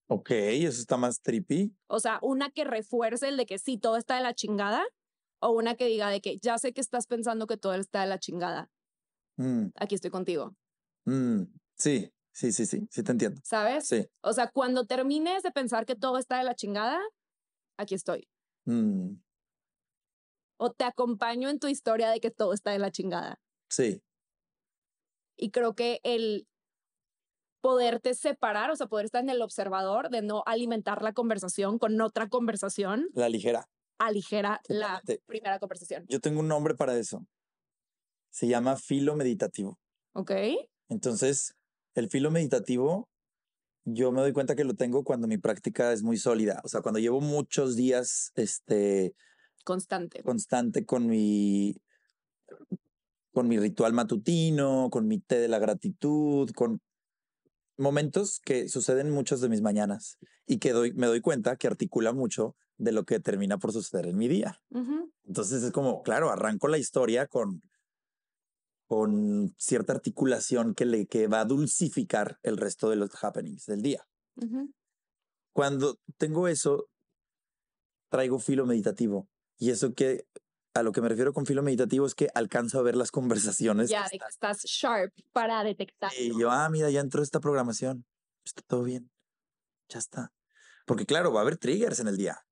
Ok, eso está más trippy. O sea, una que refuerce el de que sí, todo está de la chingada, o una que diga de que ya sé que estás pensando que todo está de la chingada. Aquí estoy contigo. Sí, sí, sí, sí, sí te entiendo. ¿Sabes? Sí. O sea, cuando termines de pensar que todo está de la chingada, aquí estoy. O te acompaño en tu historia de que todo está de la chingada. Sí. Y creo que el poderte separar, o sea, poder estar en el observador de no alimentar la conversación con otra conversación. La ligera. Aligera la primera conversación. Yo tengo un nombre para eso. Se llama filo meditativo. Ok. Entonces, el filo meditativo, yo me doy cuenta que lo tengo cuando mi práctica es muy sólida. O sea, cuando llevo muchos días, este... Constante. Constante con mi con mi ritual matutino, con mi té de la gratitud, con momentos que suceden muchas de mis mañanas y que me doy cuenta que articula mucho de lo que termina por suceder en mi día. Entonces es como, claro, arranco la historia con, con cierta articulación que, le, que va a dulcificar el resto de los happenings del día. Cuando tengo eso, traigo filo meditativo y eso que a lo que me refiero con filo meditativo es que alcanzo a ver las conversaciones. Ya, estás sharp para detectar. Y yo, ah, mira, ya entró esta programación. Está todo bien. Ya está. Porque claro, va a haber triggers en el día.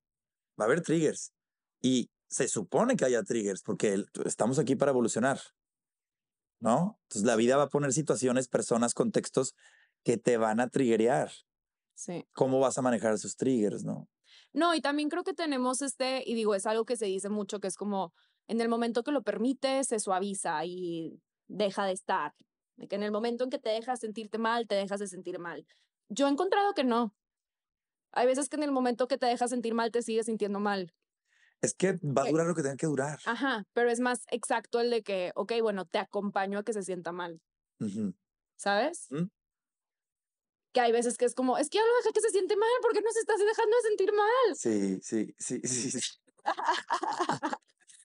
Va a haber triggers. Y se supone que haya triggers porque estamos aquí para evolucionar. ¿No? Entonces la vida va a poner situaciones, personas, contextos que te van a triggerear. Sí. ¿Cómo vas a manejar esos triggers, no? No, y también creo que tenemos este, y digo, es algo que se dice mucho, que es como, en el momento que lo permite, se suaviza y deja de estar. que en el momento en que te dejas sentirte mal, te dejas de sentir mal. Yo he encontrado que no. Hay veces que en el momento que te dejas sentir mal, te sigues sintiendo mal. Es que va a durar lo que tenga que durar. Ajá, pero es más exacto el de que, ok, bueno, te acompaño a que se sienta mal. ¿Sabes? que hay veces que es como, es que ya lo deja que se siente mal, porque no se está dejando de sentir mal? Sí, sí, sí, sí.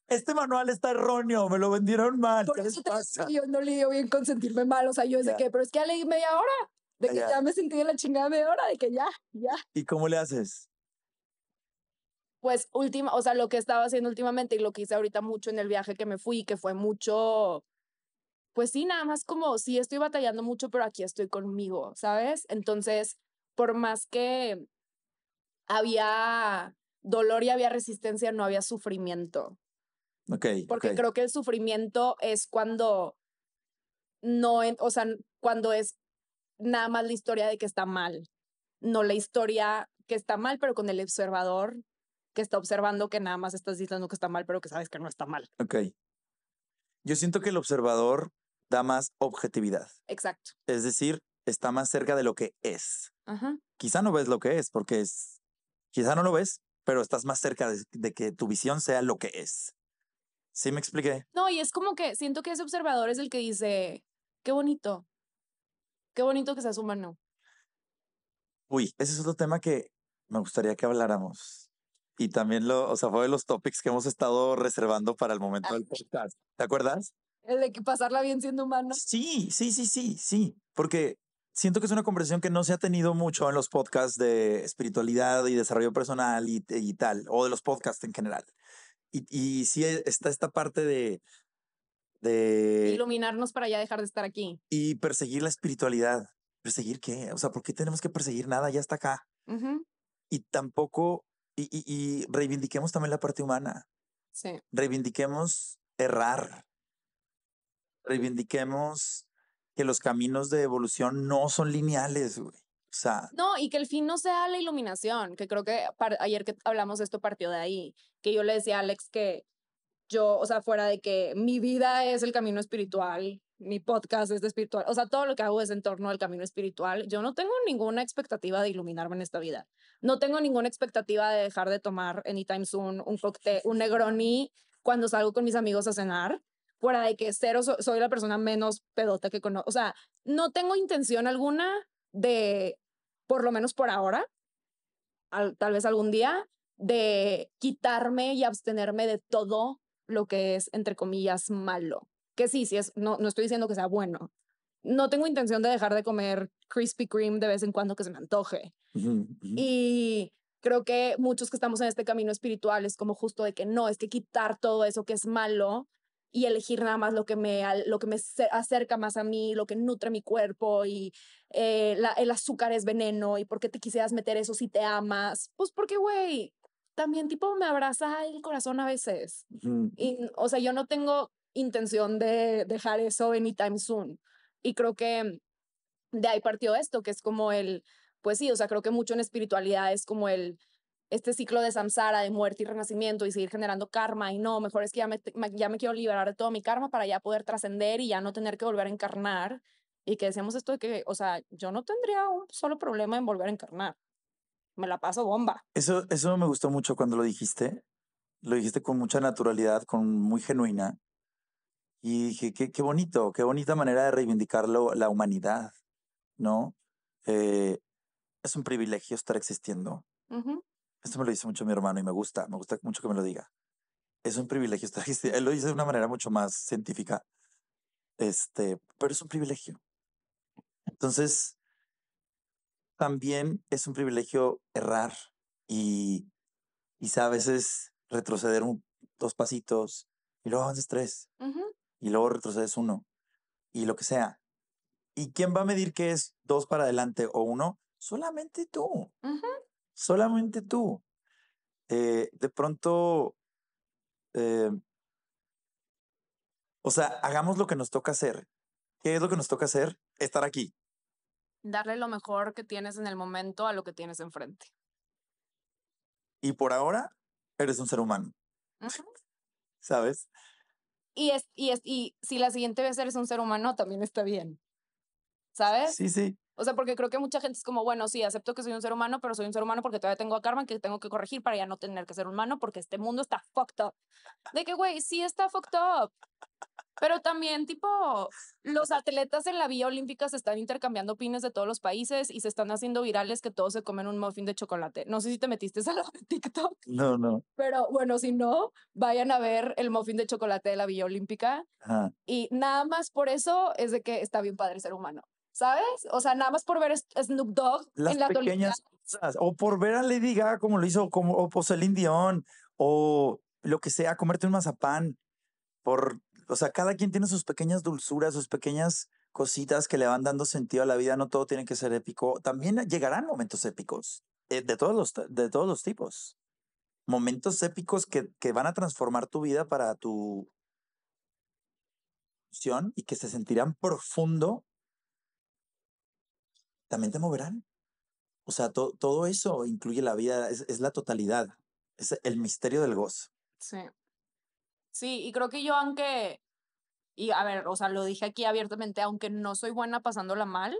este manual está erróneo, me lo vendieron mal. Por ¿Qué pasa? Yo no le bien con sentirme mal, o sea, yo desde yeah. que, pero es que ya leí media hora, de ah, que ya me sentí de la chingada media hora, de que ya, ya. ¿Y cómo le haces? Pues última, o sea, lo que estaba haciendo últimamente y lo que hice ahorita mucho en el viaje que me fui, que fue mucho pues sí, nada más como, sí, estoy batallando mucho, pero aquí estoy conmigo, ¿sabes? Entonces, por más que había dolor y había resistencia, no había sufrimiento. ok Porque creo que el sufrimiento es cuando no, o sea, cuando es nada más la historia de que está mal, no la historia que está mal, pero con el observador que está observando que nada más estás diciendo que está mal, pero que sabes que no está mal. Ok. Yo siento que el observador da más objetividad. Exacto. Es decir, está más cerca de lo que es. Quizá no ves lo que es, porque es, quizá no lo ves, pero estás más cerca de, que tu visión sea lo que es. ¿Sí me expliqué? No, y es como que siento que ese observador es el que dice, qué bonito, qué bonito que seas humano. Uy, ese es otro tema que me gustaría que habláramos. Y también lo, o sea, fue de los topics que hemos estado reservando para el momento ah. del podcast. ¿Te acuerdas? El de que pasarla bien siendo humano. Sí, sí, sí, sí, sí. Porque siento que es una conversación que no se ha tenido mucho en los podcasts de espiritualidad y desarrollo personal y, tal, o de los podcasts en general. Y, y sí está esta parte de, de... Iluminarnos para ya dejar de estar aquí. Y perseguir la espiritualidad. ¿Perseguir qué? O sea, ¿por qué tenemos que perseguir nada? Ya está acá. Y tampoco, y, y, y reivindiquemos también la parte humana. Sí. Reivindiquemos errar reivindiquemos que los caminos de evolución no son lineales, güey. O sea, no, y que el fin no sea la iluminación, que creo que ayer que hablamos de esto partió de ahí, que yo le decía a Alex que yo, o sea, fuera de que mi vida es el camino espiritual, mi podcast es de espiritual, o sea, todo lo que hago es en torno al camino espiritual, yo no tengo ninguna expectativa de iluminarme en esta vida, no tengo ninguna expectativa de dejar de tomar anytime soon un cóctel, un Negroni cuando salgo con mis amigos a cenar, fuera de que cero soy la persona menos pedota que conozco. O sea, no tengo intención alguna de, por lo menos por ahora, tal vez algún día, de quitarme y abstenerme de todo lo que es, entre comillas, malo. Que sí, sí no, no estoy diciendo que sea bueno. No tengo intención de dejar de comer Krispy Kreme de vez en cuando que se me antoje. Y creo que muchos que estamos en este camino espiritual es como justo de que no, es que quitar todo eso que es malo y elegir nada más lo que me, lo que me acerca más a mí, lo que nutre mi cuerpo y eh, el azúcar es veneno y por qué te quisieras meter eso si te amas. Pues porque, güey, también tipo me abraza el corazón a veces. y, o sea, yo no tengo intención de dejar eso anytime soon. Y creo que de ahí partió esto, que es como el, pues sí, o sea, creo que mucho en espiritualidad es como el, este ciclo de samsara, de muerte y renacimiento y seguir generando karma y no, mejor es que ya me, ya me quiero liberar de todo mi karma para ya poder trascender y ya no tener que volver a encarnar. Y que decíamos esto de que, o sea, yo no tendría un solo problema en volver a encarnar. Me la paso bomba. Eso, eso me gustó mucho cuando lo dijiste. Lo dijiste con mucha naturalidad, con muy genuina. Y dije, qué, qué bonito, qué bonita manera de reivindicar la humanidad, ¿no? Eh, es un privilegio estar existiendo. Esto me lo dice mucho mi hermano y me gusta, me gusta mucho que me lo diga. Es un privilegio estar aquí. Él lo dice de una manera mucho más científica, este, pero es un privilegio. Entonces, también es un privilegio errar y, y a veces retroceder dos pasitos y luego avanzas tres y luego retrocedes uno y lo que sea. ¿Y quién va a medir qué es dos para adelante o uno? Solamente tú solamente tú. Eh, de pronto, eh, o sea, hagamos lo que nos toca hacer. ¿Qué es lo que nos toca hacer? Estar aquí. Darle lo mejor que tienes en el momento a lo que tienes enfrente. Y por ahora, eres un ser humano. ¿Sabes? Y, es, y, es, y si la siguiente vez eres un ser humano, también está bien. ¿Sabes? Sí, sí. O sea, porque creo que mucha gente es como, bueno, sí, acepto que soy un ser humano, pero soy un ser humano porque todavía tengo a karma que tengo que corregir para ya no tener que ser humano porque este mundo está fucked up. De que, güey, sí está fucked up. Pero también, tipo, los atletas en la vía olímpica se están intercambiando pines de todos los países y se están haciendo virales que todos se comen un muffin de chocolate. No sé si te metiste a lo de TikTok. No, no. Pero bueno, si no, vayan a ver el muffin de chocolate de la vía olímpica. Ajá. Y nada más por eso es de que está bien padre ser humano. ¿sabes? O sea, nada más por ver Snoop Dogg en la pequeñas o por ver a Lady Gaga como lo hizo, como, o Dion, o lo que sea, comerte un mazapán, por, o sea, cada quien tiene sus pequeñas dulzuras, sus pequeñas cositas que le van dando sentido a la vida, no todo tiene que ser épico, también llegarán momentos épicos, eh, de, todos los, de todos los tipos, momentos épicos que, que van a transformar tu vida para tu y que se sentirán profundo también te moverán. O sea, todo eso incluye la vida, es, la totalidad, es el misterio del gozo. Sí. Sí, y creo que yo, aunque, y a ver, o sea, lo dije aquí abiertamente, aunque no soy buena pasándola mal,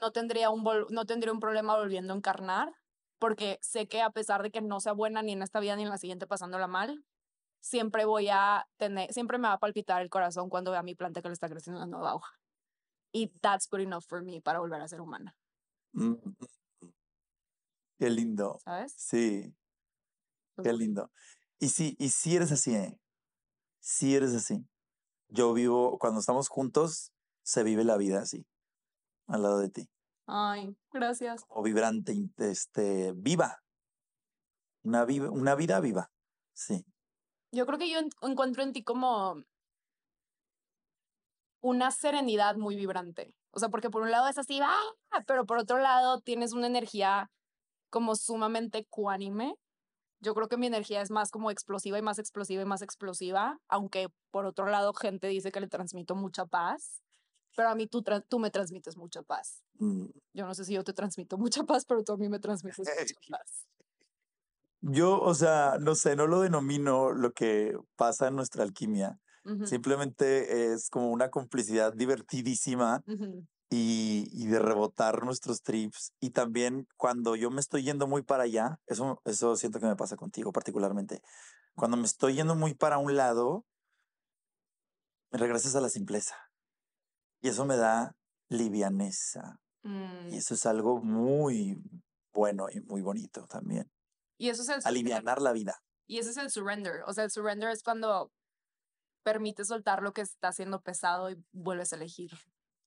no tendría un, no tendría un problema volviendo a encarnar, porque sé que a pesar de que no sea buena ni en esta vida ni en la siguiente pasándola mal, siempre voy a tener, siempre me va a palpitar el corazón cuando vea mi planta que le está creciendo una nueva hoja y that's good enough for me para volver a ser humana. Mm, mm, mm. Qué lindo. ¿Sabes? Sí. Qué lindo. Y sí, y sí eres así, ¿eh? Sí eres así. Yo vivo, cuando estamos juntos, se vive la vida así, al lado de ti. Ay, gracias. O vibrante, este, viva. Una, viva, una vida viva, sí. Yo creo que yo encuentro en ti como una serenidad muy vibrante. O sea, porque por un lado es así, ¡ah! pero por otro lado tienes una energía como sumamente cuánime. Yo creo que mi energía es más como explosiva y más explosiva y más explosiva, aunque por otro lado gente dice que le transmito mucha paz, pero a mí tú, tú me transmites mucha paz. Mm. Yo no sé si yo te transmito mucha paz, pero tú a mí me transmites mucha paz. Yo, o sea, no sé, no lo denomino lo que pasa en nuestra alquimia, Simplemente es como una complicidad divertidísima y, de rebotar nuestros trips. Y también cuando yo me estoy yendo muy para allá, eso, eso siento que me pasa contigo particularmente. Cuando me estoy yendo muy para un lado, me regresas a la simpleza. Y eso me da livianeza. Y mm. eso es algo muy bueno y muy bonito también. Y eso es el alivianar la vida. Y ese es el surrender. O sea, el surrender es cuando permite soltar lo que está siendo pesado y vuelves a elegir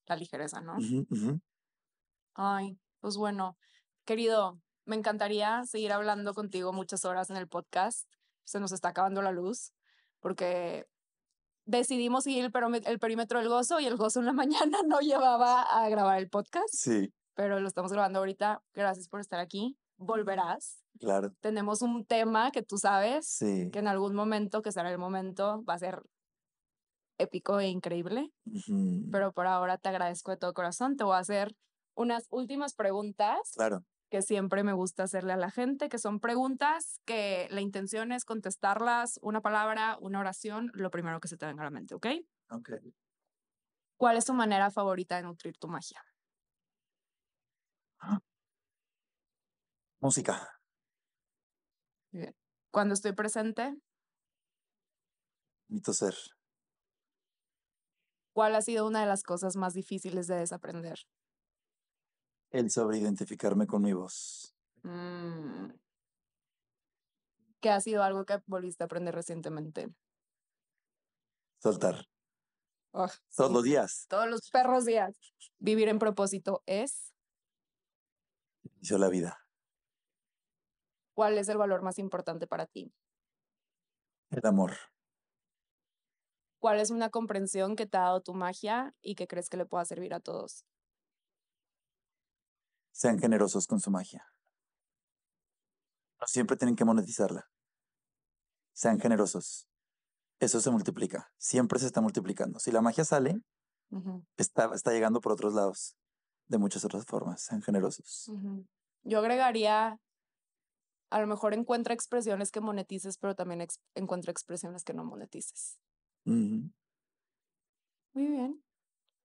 la ligereza, ¿no? Ay, pues bueno, querido, me encantaría seguir hablando contigo muchas horas en el podcast. Se nos está acabando la luz porque decidimos ir el, el perímetro del gozo y el gozo en la mañana no llevaba a grabar el podcast. Sí. Pero lo estamos grabando ahorita. Gracias por estar aquí. Volverás. Claro. Tenemos un tema que tú sabes que en algún momento, que será el momento, va a ser épico e increíble. Pero por ahora te agradezco de todo corazón. Te voy a hacer unas últimas preguntas. Claro. Que siempre me gusta hacerle a la gente, que son preguntas que la intención es contestarlas una palabra, una oración, lo primero que se te venga a la mente, ¿ok? Ok. ¿Cuál es tu manera favorita de nutrir tu magia? Ah. Música. Cuando estoy presente. Mi ser. ¿Cuál ha sido una de las cosas más difíciles de desaprender? El sobreidentificarme identificarme con mi voz. Mm. ¿Qué ha sido algo que volviste a aprender recientemente? Soltar. todos los días. Todos los perros días. Vivir en propósito es. yo la vida. ¿Cuál es el valor más importante para ti? El amor. ¿Cuál es una comprensión que te ha dado tu magia y que crees que le pueda servir a todos? Sean generosos con su magia. No siempre tienen que monetizarla. Sean generosos. Eso se multiplica. Siempre se está multiplicando. Si la magia sale, está, llegando por otros lados, de muchas otras formas. Sean generosos. Yo agregaría a lo mejor encuentra expresiones que monetices, pero también encuentra expresiones que no monetices. Muy bien.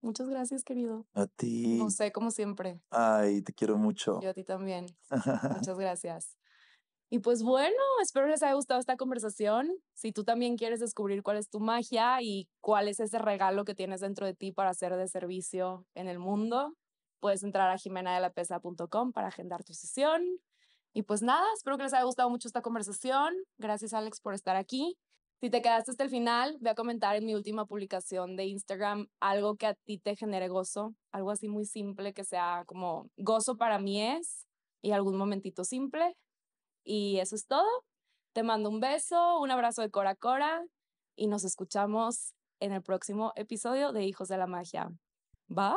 Muchas gracias, querido. A ti. No sé, como siempre. Ay, te quiero mucho. Yo a ti también. Muchas gracias. Y pues bueno, espero les haya gustado esta conversación. Si tú también quieres descubrir cuál es tu magia y cuál es ese regalo que tienes dentro de ti para hacer de servicio en el mundo, puedes entrar a jimenadelapesa.com para agendar tu sesión. Y pues nada, espero que les haya gustado mucho esta conversación. Gracias Alex por estar aquí. Si te quedaste hasta el final, voy a comentar en mi última publicación de Instagram algo que a ti te genere gozo, algo así muy simple que sea como gozo para mí es y algún momentito simple. Y eso es todo. Te mando un beso, un abrazo de Cora Cora y nos escuchamos en el próximo episodio de Hijos de la Magia. Bye.